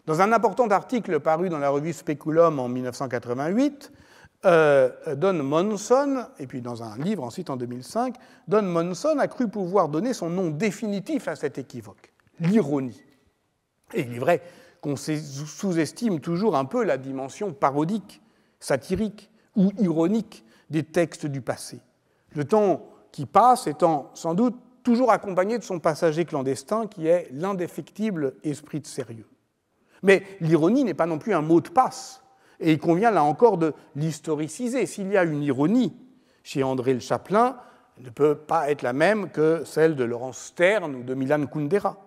Dans un important article paru dans la revue Speculum en 1988, euh, Don Monson, et puis dans un livre ensuite en 2005, Don Monson a cru pouvoir donner son nom définitif à cet équivoque, l'ironie. Et il est vrai qu'on sous-estime toujours un peu la dimension parodique, satirique ou ironique des textes du passé. Le temps qui passe étant sans doute toujours accompagné de son passager clandestin qui est l'indéfectible esprit de sérieux. Mais l'ironie n'est pas non plus un mot de passe et il convient là encore de l'historiciser. S'il y a une ironie chez André le Chaplin, elle ne peut pas être la même que celle de Laurence Stern ou de Milan Kundera.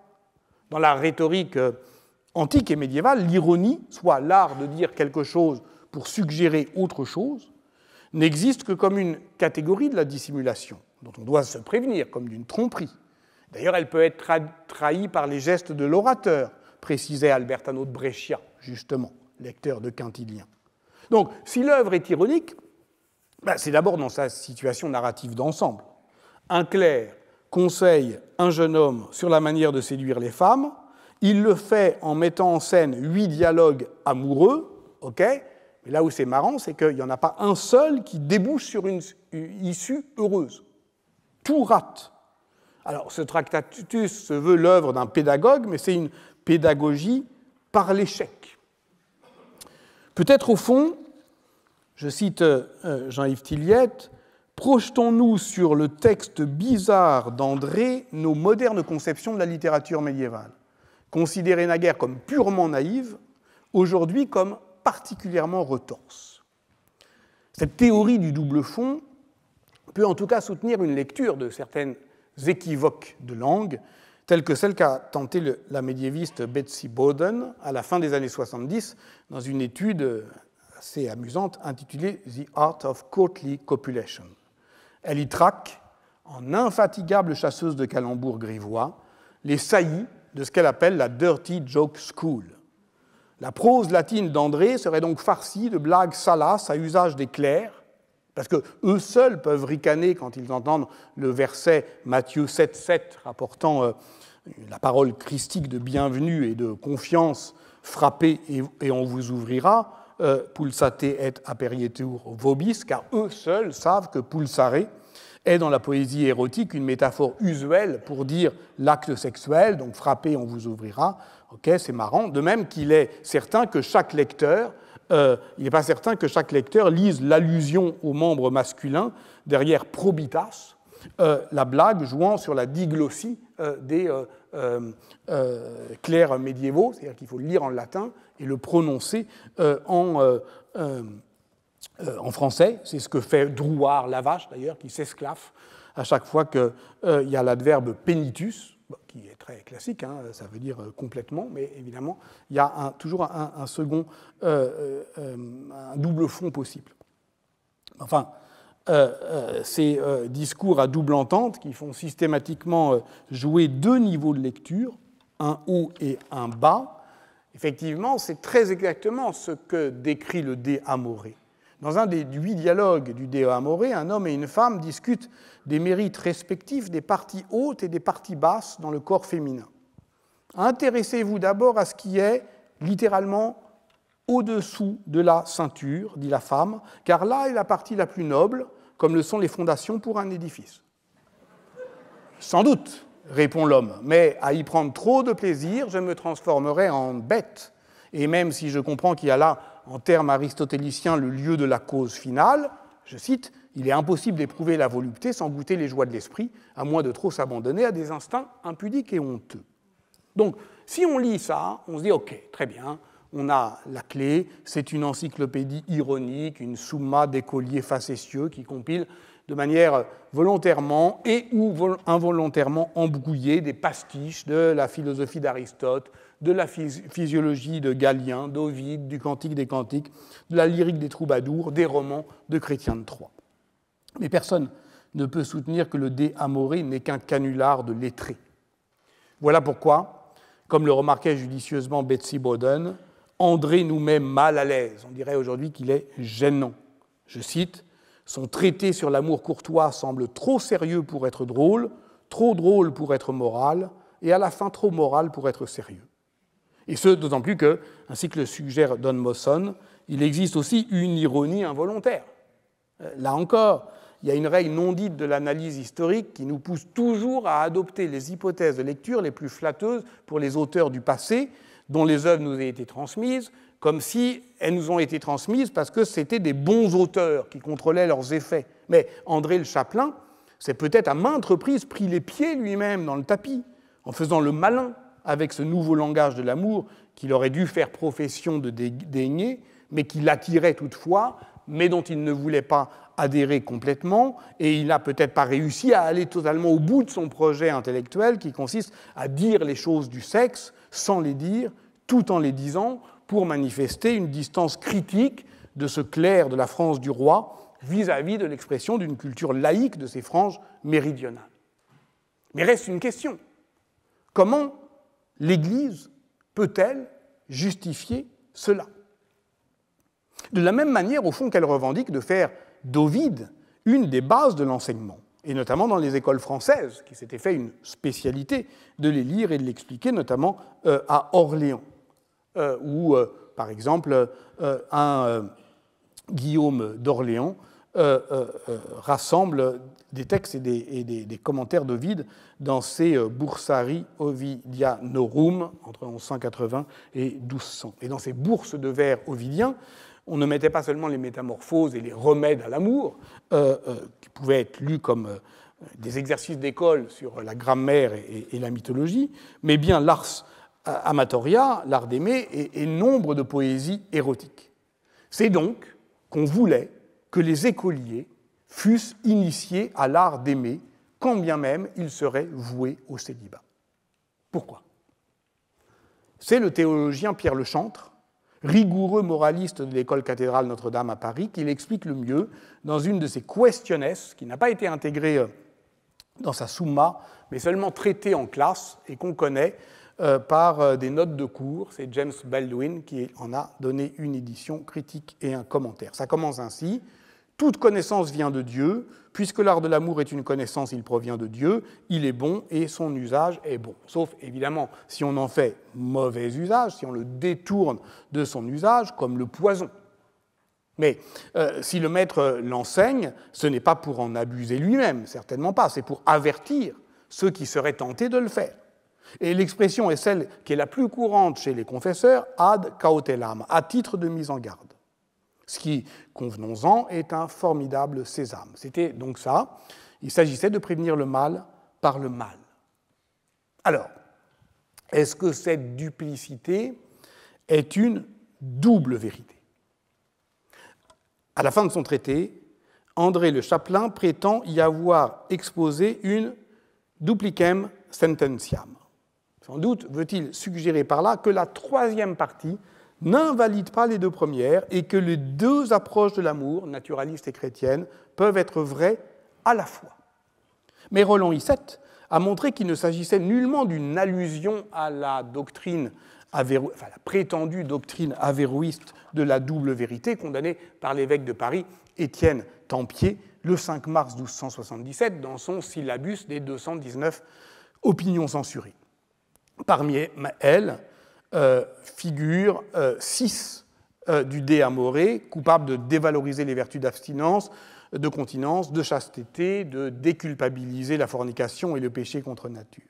Dans la rhétorique euh, antique et médiévale, l'ironie, soit l'art de dire quelque chose pour suggérer autre chose, n'existe que comme une catégorie de la dissimulation, dont on doit se prévenir, comme d'une tromperie. D'ailleurs, elle peut être trahie par les gestes de l'orateur, précisait Albertano de Brescia, justement lecteur de Quintilien. Donc, si l'œuvre est ironique, ben, c'est d'abord dans sa situation narrative d'ensemble. Un clerc conseille un jeune homme sur la manière de séduire les femmes. Il le fait en mettant en scène huit dialogues amoureux, ok Mais là où c'est marrant, c'est qu'il n'y en a pas un seul qui débouche sur une issue heureuse. Tout rate. Alors, ce Tractatus se veut l'œuvre d'un pédagogue, mais c'est une pédagogie par l'échec. Peut-être au fond, je cite euh, Jean-Yves Tilliette, projetons-nous sur le texte bizarre d'André nos modernes conceptions de la littérature médiévale, considérées naguère comme purement naïves, aujourd'hui comme particulièrement retorse. Cette théorie du double fond peut en tout cas soutenir une lecture de certaines équivoques de langue telle que celle qu'a tentée la médiéviste Betsy Bowden à la fin des années 70 dans une étude assez amusante intitulée The Art of Courtly Copulation. Elle y traque, en infatigable chasseuse de calembours grivois, les saillies de ce qu'elle appelle la Dirty Joke School. La prose latine d'André serait donc farcie de blagues salaces à usage des clercs, parce que eux seuls peuvent ricaner quand ils entendent le verset Matthieu 7, 7 rapportant euh, la parole christique de bienvenue et de confiance, frappez et, on vous ouvrira, euh, pulsate et aperietur vobis, car eux seuls savent que pulsare est dans la poésie érotique une métaphore usuelle pour dire l'acte sexuel, donc frappez, on vous ouvrira. Ok, c'est marrant. De même qu'il est certain que chaque lecteur euh, il n'est pas certain que chaque lecteur lise l'allusion aux membres masculin derrière probitas, euh, la blague jouant sur la diglossie euh, des clercs médiévaux, c'est-à-dire qu'il faut le lire en latin et le prononcer en, en, français. C'est ce que fait Drouard Lavache, d'ailleurs, qui s'esclave à chaque fois qu'il y a l'adverbe pénitus, qui est très classique, hein, ça veut dire euh, complètement, mais évidemment, il y a toujours un, second, euh, euh, un double fond possible. Enfin, ces discours à double entente qui font systématiquement jouer deux niveaux de lecture, un haut et un bas, effectivement, c'est très exactement ce que décrit le dé Amoré. Dans un des huit dialogues du De Amore, un homme et une femme discutent des mérites respectifs des parties hautes et des parties basses dans le corps féminin. Intéressez-vous d'abord à ce qui est littéralement au-dessous de la ceinture, dit la femme, car là est la partie la plus noble, comme le sont les fondations pour un édifice. Sans doute, répond l'homme, mais à y prendre trop de plaisir, je me transformerai en bête. Et même si je comprends qu'il y a là en termes aristotéliciens, le lieu de la cause finale. Je cite Il est impossible d'éprouver la volupté sans goûter les joies de l'esprit, à moins de trop s'abandonner à des instincts impudiques et honteux. Donc, si on lit ça, on se dit Ok, très bien, on a la clé, c'est une encyclopédie ironique, une summa d'écoliers facétieux qui compile de manière volontairement et ou involontairement embrouillée des pastiches de la philosophie d'Aristote, de la physiologie de Galien, d'Ovide, du Cantique des Cantiques, de la lyrique des troubadours, des romans de Chrétien de Troyes. Mais personne ne peut soutenir que le déamoré n'est qu'un canular de lettré. Voilà pourquoi, comme le remarquait judicieusement Betsy Bowden, André nous met mal à l'aise. On dirait aujourd'hui qu'il est gênant. Je cite son traité sur l'amour courtois semble trop sérieux pour être drôle, trop drôle pour être moral, et à la fin trop moral pour être sérieux. Et ce, d'autant plus que, ainsi que le suggère Don Mosson, il existe aussi une ironie involontaire. Euh, là encore, il y a une règle non dite de l'analyse historique qui nous pousse toujours à adopter les hypothèses de lecture les plus flatteuses pour les auteurs du passé, dont les œuvres nous ont été transmises, comme si elles nous ont été transmises parce que c'était des bons auteurs qui contrôlaient leurs effets. Mais André le Chaplain s'est peut-être à maintes reprises pris les pieds lui-même dans le tapis en faisant le malin avec ce nouveau langage de l'amour qu'il aurait dû faire profession de dédaigner, mais qui l'attirait toutefois, mais dont il ne voulait pas adhérer complètement, et il n'a peut-être pas réussi à aller totalement au bout de son projet intellectuel qui consiste à dire les choses du sexe sans les dire, tout en les disant, pour manifester une distance critique de ce clerc de la France du roi vis-à-vis de l'expression d'une culture laïque de ces franges méridionales. Mais reste une question. Comment l'Église peut-elle justifier cela De la même manière, au fond, qu'elle revendique de faire d'Ovide une des bases de l'enseignement, et notamment dans les écoles françaises, qui s'était fait une spécialité de les lire et de l'expliquer, notamment euh, à Orléans. Euh, où, euh, par exemple, euh, un Guillaume d'Orléans rassemble des textes et des, commentaires d'Ovide dans ses Bursari Ovidianorum entre 1180 et 1200. Et dans ces bourses de vers ovidiens, on ne mettait pas seulement les métamorphoses et les remèdes à l'amour, qui pouvaient être lus comme des exercices d'école sur la grammaire et, la mythologie, mais bien l'ars amatoria, l'art d'aimer, et, nombre de poésies érotiques. C'est donc qu'on voulait que les écoliers fussent initiés à l'art d'aimer, quand bien même ils seraient voués au célibat. Pourquoi C'est le théologien Pierre Le Chantre, rigoureux moraliste de l'école cathédrale Notre-Dame à Paris, qui l'explique le mieux dans une de ses questionnesses, qui n'a pas été intégrée euh, dans sa summa, mais seulement traitée en classe et qu'on connaît euh, par euh, des notes de cours. C'est James Baldwin qui en a donné une édition critique et un commentaire. Ça commence ainsi. Toute connaissance vient de Dieu. Puisque l'art de l'amour est une connaissance, il provient de Dieu. Il est bon et son usage est bon. Sauf évidemment si on en fait mauvais usage, si on le détourne de son usage, comme le poison. Mais euh, si le maître l'enseigne, ce n'est pas pour en abuser lui-même, certainement pas, c'est pour avertir ceux qui seraient tentés de le faire. Et l'expression est celle qui est la plus courante chez les confesseurs, ad cautelam, à titre de mise en garde. Ce qui, convenons-en, est un formidable sésame. C'était donc ça. Il s'agissait de prévenir le mal par le mal. Alors, est-ce que cette duplicité est une double vérité À la fin de son traité, André le Chaplain prétend y avoir exposé une duplicem sententiam, sans doute veut-il suggérer par là que la troisième partie n'invalide pas les deux premières et que les deux approches de l'amour, naturaliste et chrétienne, peuvent être vraies à la fois. Mais Roland Isset a montré qu'il ne s'agissait nullement d'une allusion à la doctrine la prétendue doctrine avéroïste de la double vérité condamnée par l'évêque de Paris, Étienne Tempier, le 5 mars 1277, dans son syllabus des 219 opinions censurées. Parmi elles euh, figurent euh, six euh, du Déamoré, amoré, coupables de dévaloriser les vertus d'abstinence, de continence, de chasteté, de déculpabiliser la fornication et le péché contre nature.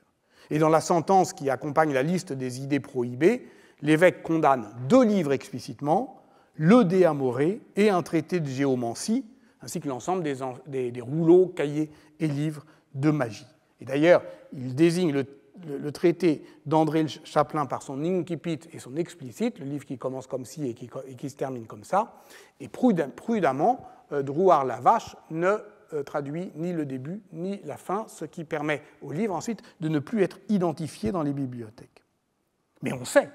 Et dans la sentence qui accompagne la liste des idées prohibées, l'évêque condamne deux livres explicitement, le Déamoré et un traité de géomancie, ainsi que l'ensemble des, des, rouleaux, cahiers et livres de magie. Et d'ailleurs, il désigne le le, traité d'André Chaplin par son incipit et son explicite, le livre qui commence comme ci et qui, se termine comme ça, et prudemment, euh, Drouard la vache ne euh, traduit ni le début ni la fin, ce qui permet au livre ensuite de ne plus être identifié dans les bibliothèques. Mais on sait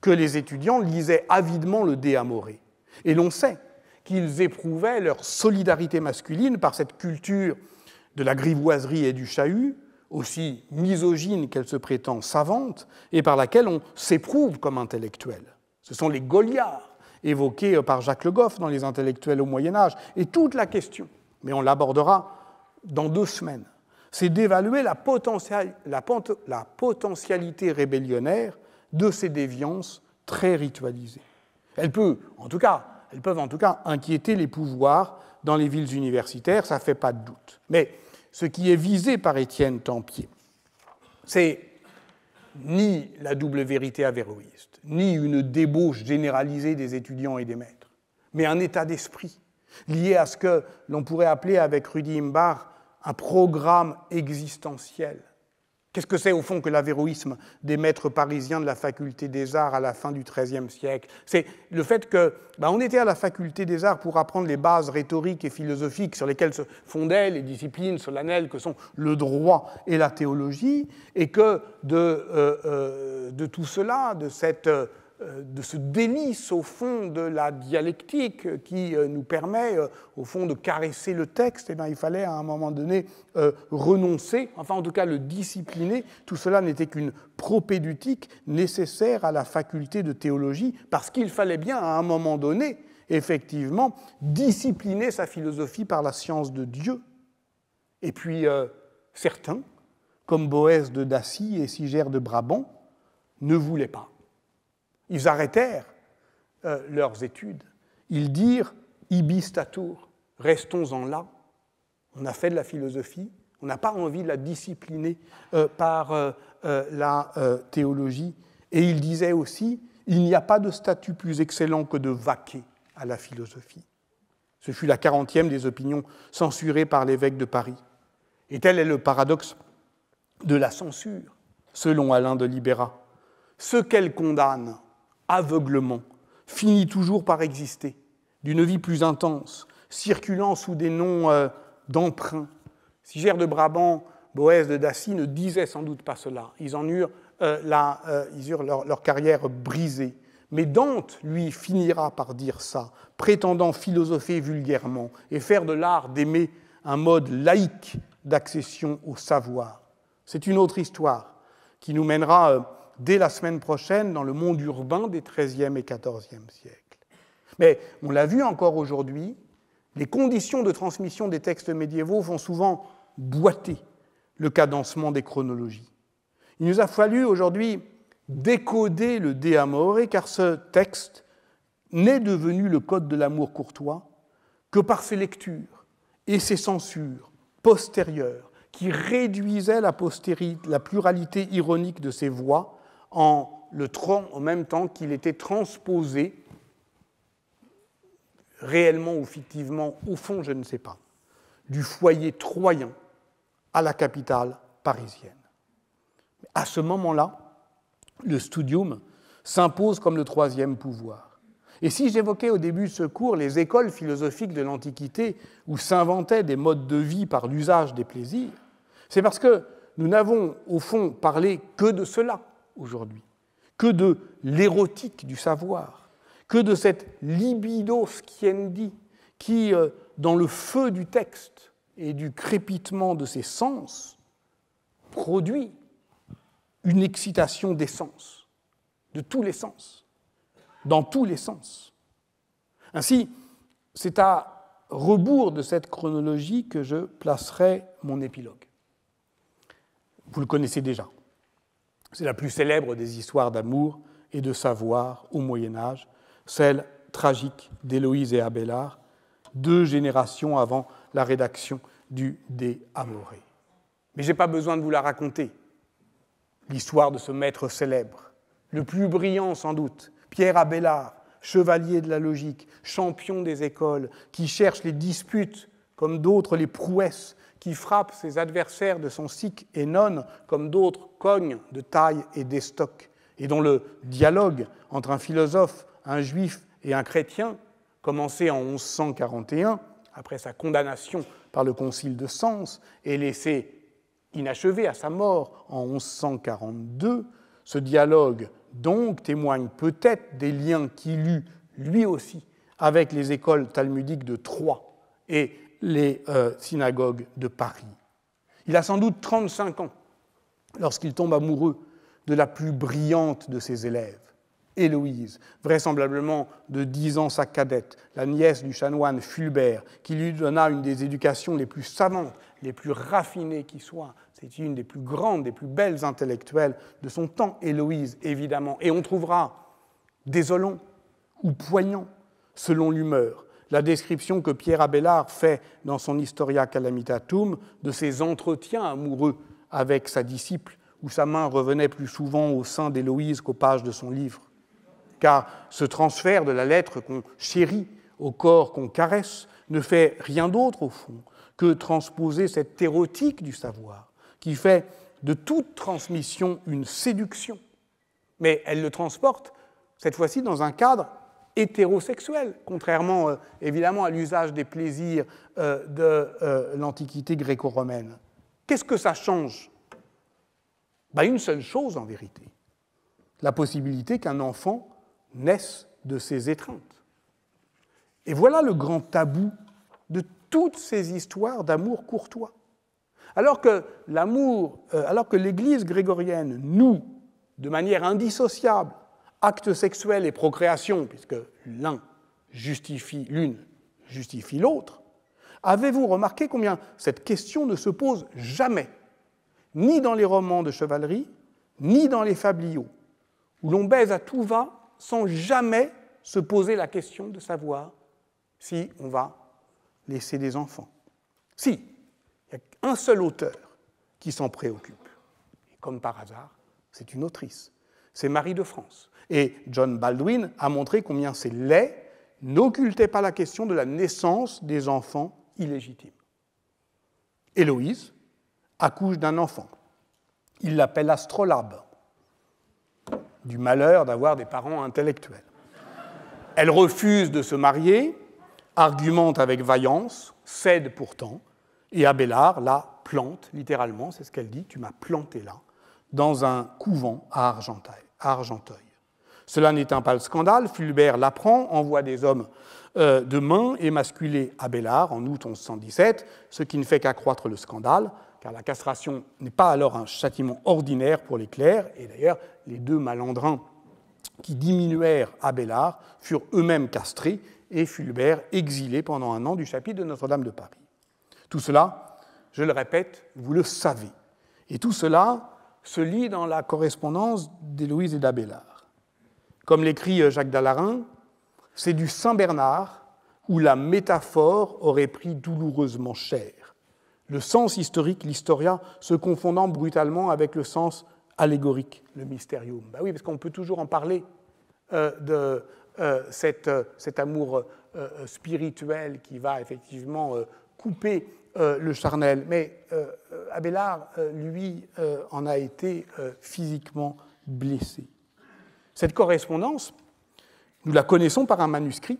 que les étudiants lisaient avidement le De Amoré, et l'on sait qu'ils éprouvaient leur solidarité masculine par cette culture de la grivoiserie et du chahut, aussi misogyne qu'elle se prétend savante, et par laquelle on s'éprouve comme intellectuel. Ce sont les Goliards évoqués euh, par Jacques Le Goff dans Les intellectuels au Moyen Âge, et toute la question, mais on l'abordera dans deux semaines, c'est d'évaluer la, la potentialité rébellionnaire de ces déviances très ritualisées. en tout cas, elles peuvent en tout cas inquiéter les pouvoirs dans les villes universitaires, ça ne fait pas de doute. Mais ce qui est visé par Étienne Tempier. C'est ni la double vérité avéroïste, ni une débauche généralisée des étudiants et des maîtres, mais un état d'esprit lié à ce que l'on pourrait appeler avec Rudy Imbar un programme existentiel Qu'est-ce que c'est au fond que l'avéroïsme des maîtres parisiens de la faculté des arts à la fin du XIIIe siècle C'est le fait que bah, on était à la faculté des arts pour apprendre les bases rhétoriques et philosophiques sur lesquelles se fondaient les disciplines solennelles que sont le droit et la théologie, et que de, euh, euh, de tout cela, de cette euh, euh, de ce délice au fond de la dialectique qui euh, nous permet euh, au fond de caresser le texte, et eh ben, il fallait à un moment donné renoncer, enfin en tout cas le discipliner. Tout cela n'était qu'une propédutique nécessaire à la faculté de théologie parce qu'il fallait bien à un moment donné effectivement discipliner sa philosophie par la science de Dieu. Et puis certains, comme Boès de Dacy et Sigère de Brabant, ne voulaient pas ils arrêtèrent euh, leurs études. Ils dirent Ibis restons-en là. On a fait de la philosophie, on n'a pas envie de la discipliner euh, par euh, la théologie. Et ils disaient aussi Il n'y a pas de statut plus excellent que de vaquer à la philosophie. Ce fut la quarantième des opinions censurées par l'évêque de Paris. Et tel est le paradoxe de la censure, selon Alain de Libéra. Ce qu'elle condamne, aveuglement, finit toujours par exister, d'une vie plus intense, circulant sous des noms d'emprunts. d'emprunt. Sigère de Brabant, Boès de Dacy ne disaient sans doute pas cela. Ils en eurent, euh, la, euh, ils eurent leur, leur carrière brisée. Mais Dante, lui, finira par dire ça, prétendant philosopher vulgairement et faire de l'art d'aimer un mode laïque d'accession au savoir. C'est une autre histoire qui nous mènera euh, dès la semaine prochaine dans le monde urbain des XIIIe et XIVe siècles. Mais on l'a vu encore aujourd'hui, les conditions de transmission des textes médiévaux vont souvent boiter le cadencement des chronologies. Il nous a fallu aujourd'hui décoder le De Amore car ce texte n'est devenu le code de l'amour courtois que par ses lectures et ses censures postérieures qui réduisaient la, la pluralité ironique de ses voix en le tronc en même temps qu'il était transposé réellement ou fictivement, au fond, je ne sais pas, du foyer troyen à la capitale parisienne. À ce moment-là, le studium s'impose comme le troisième pouvoir. Et si j'évoquais au début de ce cours les écoles philosophiques de l'Antiquité où s'inventaient des modes de vie par l'usage des plaisirs, c'est parce que nous n'avons au fond parlé que de cela aujourd'hui, que de l'érotique du savoir, que de cette libido skiendi qui, euh, dans le feu du texte et du crépitement de ses sens, produit une excitation des sens, de tous les sens, dans tous les sens. Ainsi, c'est à rebours de cette chronologie que je placerai mon épilogue. Vous le connaissez déjà. C'est la plus célèbre des histoires d'amour et de savoir au Moyen Âge, celle tragique d'Héloïse et Abélard, deux générations avant la rédaction du De Mais je n'ai pas besoin de vous la raconter, l'histoire de ce maître célèbre, le plus brillant sans doute, Pierre Abélard, chevalier de la logique, champion des écoles, qui cherche les disputes comme d'autres les prouesses qui frappe ses adversaires de son sikh et non, comme d'autres, cogne de taille et d'estoc, et dont le dialogue entre un philosophe, un juif et un chrétien, commencé en 1141, après sa condamnation par le Concile de Sens et laissé inachevé à sa mort en 1142, ce dialogue donc témoigne peut-être des liens qu'il eut lui aussi avec les écoles talmudiques de Troyes et les euh, synagogues de Paris. Il a sans doute 35 ans lorsqu'il tombe amoureux de la plus brillante de ses élèves, Héloïse, vraisemblablement de 10 ans sa cadette, la nièce du chanoine Fulbert, qui lui donna une des éducations les plus savantes, les plus raffinées qui soient. C'est une des plus grandes, des plus belles intellectuelles de son temps, Héloïse, évidemment. Et on trouvera désolant ou poignant, selon l'humeur, la description que Pierre Abélard fait dans son Historia Calamitatum de ses entretiens amoureux avec sa disciple, où sa main revenait plus souvent au sein d'Héloïse qu'aux pages de son livre. Car ce transfert de la lettre qu'on chérit au corps qu'on caresse ne fait rien d'autre, au fond, que transposer cette érotique du savoir qui fait de toute transmission une séduction. Mais elle le transporte, cette fois-ci, dans un cadre hétérosexuel, contrairement euh, évidemment à l'usage des plaisirs euh, de euh, l'Antiquité gréco-romaine. Qu'est-ce que ça change ben, Une seule chose en vérité, la possibilité qu'un enfant naisse de ses étreintes. Et voilà le grand tabou de toutes ces histoires d'amour courtois. Alors que l'amour, alors que l'Église grégorienne nous, de manière indissociable, actes sexuels et procréation, puisque l'un justifie l'une justifie l'autre, avez-vous remarqué combien cette question ne se pose jamais, ni dans les romans de chevalerie, ni dans les fabliaux, où l'on baise à tout va sans jamais se poser la question de savoir si on va laisser des enfants. Si, il y a un seul auteur qui s'en préoccupe. Et comme par hasard, c'est une autrice. C'est Marie de France, et John Baldwin a montré combien ces laits n'occultaient pas la question de la naissance des enfants illégitimes. Héloïse accouche d'un enfant. Il l'appelle astrolabe, du malheur d'avoir des parents intellectuels. Elle refuse de se marier, argumente avec vaillance, cède pourtant, et Abélard la plante, littéralement, c'est ce qu'elle dit, tu m'as planté là, dans un couvent à Argenteuil. Cela un pas le scandale, Fulbert l'apprend, envoie des hommes euh, de main émasculés à Bélard en août 1117, ce qui ne fait qu'accroître le scandale, car la castration n'est pas alors un châtiment ordinaire pour les clercs, et d'ailleurs les deux malandrins qui diminuèrent à Bellard furent eux-mêmes castrés et Fulbert exilé pendant un an du chapitre de Notre-Dame de Paris. Tout cela, je le répète, vous le savez. Et tout cela se lit dans la correspondance d'Héloïse et d'Abélard. Comme l'écrit euh, Jacques Dallarin, c'est du Saint Bernard où la métaphore aurait pris douloureusement cher, le sens historique, l'historien, se confondant brutalement avec le sens allégorique, le mysterium. Ben oui, parce qu'on peut toujours en parler euh, de euh, cet amour spirituel qui va effectivement couper le charnel. Mais Abélard, lui, en a été physiquement blessé. Cette correspondance, nous la connaissons par un manuscrit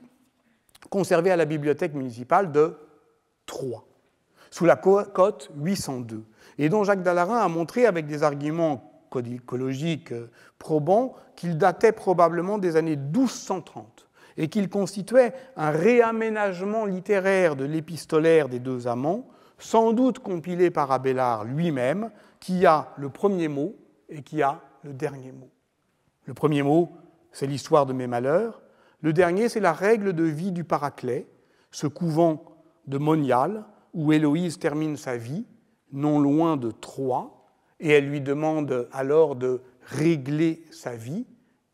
conservé à la bibliothèque municipale de Troyes, sous la cote 802, et dont Jacques Dallarin a montré avec des arguments codicologiques euh, probants qu'il datait probablement des années 1230 et qu'il constituait un réaménagement littéraire de l'épistolaire des deux amants, sans doute compilé par Abélard lui-même, qui a le premier mot et qui a le dernier mot. Le premier mot, c'est l'histoire de mes malheurs. Le dernier, c'est la règle de vie du Paraclet, ce couvent de Monial où Héloïse termine sa vie, non loin de Troie, et elle lui demande alors de régler sa vie,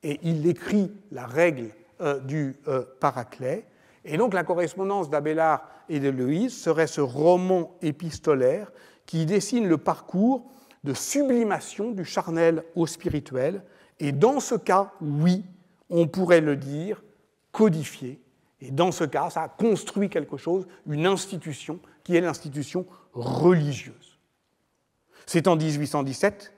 et il écrit la règle euh, du euh, Paraclet. Et donc la correspondance d'Abélard et d'Héloïse serait ce roman épistolaire qui dessine le parcours de sublimation du charnel au spirituel et dans ce cas, oui, on pourrait le dire codifié. Et dans ce cas, ça a construit quelque chose, une institution, qui est l'institution religieuse. C'est en 1817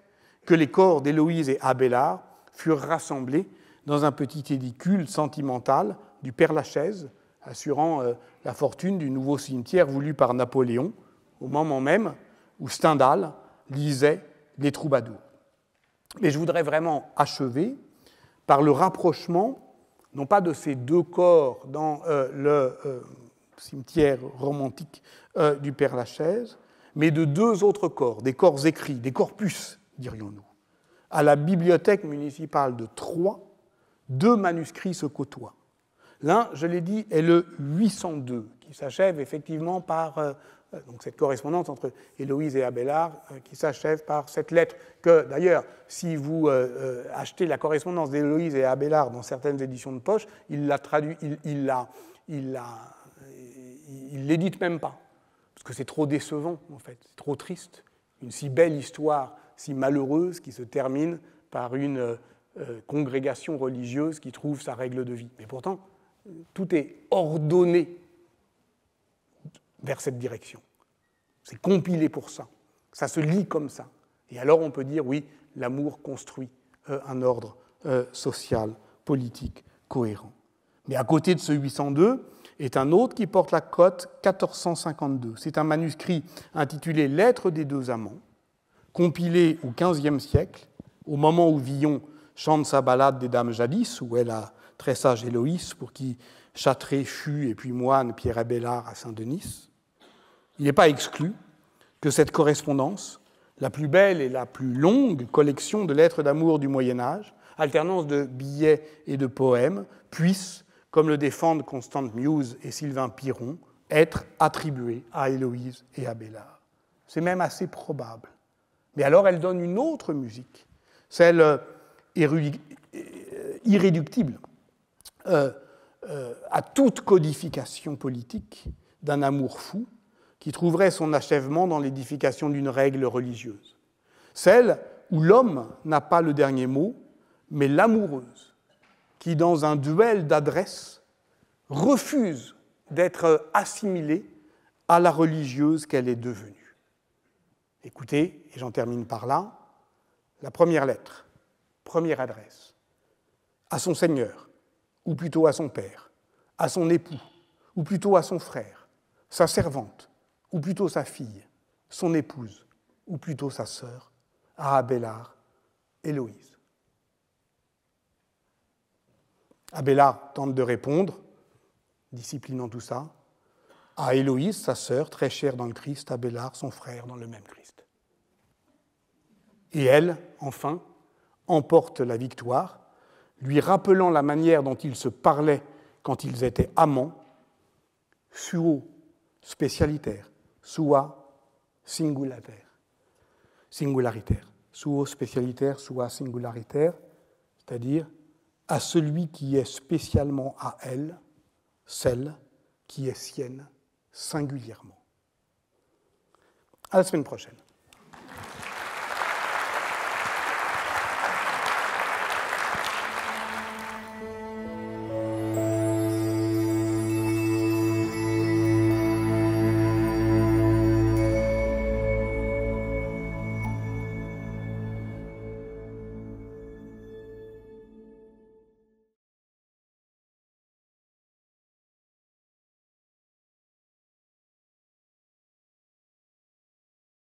que les corps d'Héloïse et Abélard furent rassemblés dans un petit édicule sentimental du Père Lachaise, assurant euh, la fortune du nouveau cimetière voulu par Napoléon, au moment même où Stendhal lisait les troubadours. Mais je voudrais vraiment achever par le rapprochement, non pas de ces deux corps dans euh, le euh, cimetière romantique euh, du Père Lachaise, mais de deux autres corps, des corps écrits, des corpus, dirions-nous. À la bibliothèque municipale de Troyes, deux manuscrits se côtoient. L'un, je l'ai dit, est le 802, qui s'achève effectivement par euh, donc cette correspondance entre Héloïse et Abélard euh, qui s'achève par cette lettre que d'ailleurs si vous euh, achetez la correspondance d'Héloïse et Abélard dans certaines éditions de poche il la traduit il, il la il l'édite même pas parce que c'est trop décevant en fait c'est trop triste une si belle histoire si malheureuse qui se termine par une congrégation religieuse qui trouve sa règle de vie mais pourtant tout est ordonné vers cette direction. C'est compilé pour ça. Ça se lit comme ça. Et alors on peut dire, oui, l'amour construit euh, un ordre euh, social, politique, cohérent. Mais à côté de ce 802 est un autre qui porte la cote 1452. C'est un manuscrit intitulé Lettre des deux amants, compilé au XVe siècle, au moment où Villon chante sa ballade des Dames Jadis, où elle a très sage Héloïse, pour qui Châtré fut, et puis moine Pierre Abélard à Saint-Denis. Il n'est pas exclu que cette correspondance, la plus belle et la plus longue collection de lettres d'amour du Moyen Âge, alternance de billets et de poèmes, puisse, comme le défendent Constante Muse et Sylvain Piron, être attribuée à Héloïse et à Bélard. C'est même assez probable. Mais alors elle donne une autre musique, celle euh, euh, irréductible euh, à toute codification politique d'un amour fou, qui trouverait son achèvement dans l'édification d'une règle religieuse, celle où l'homme n'a pas le dernier mot, mais l'amoureuse, qui dans un duel d'adresse refuse d'être assimilée à la religieuse qu'elle est devenue. Écoutez, et j'en termine par là, la première lettre, première adresse, à son Seigneur, ou plutôt à son Père, à son époux, ou plutôt à son frère, sa servante, ou plutôt sa fille, son épouse, ou plutôt sa sœur, Abélard, Héloïse. Abélard tente de répondre, disciplinant tout ça, à Héloïse, sa sœur, très chère dans le Christ, Abélard, son frère dans le même Christ. Et elle, enfin, emporte la victoire, lui rappelant la manière dont ils se parlaient quand ils étaient amants, suo spécialitaire, soit singulataire, singularitaire, soit spécialitaire, soit singularitaire, c'est-à-dire à celui qui est spécialement à elle, celle qui est sienne singulièrement. À la semaine prochaine.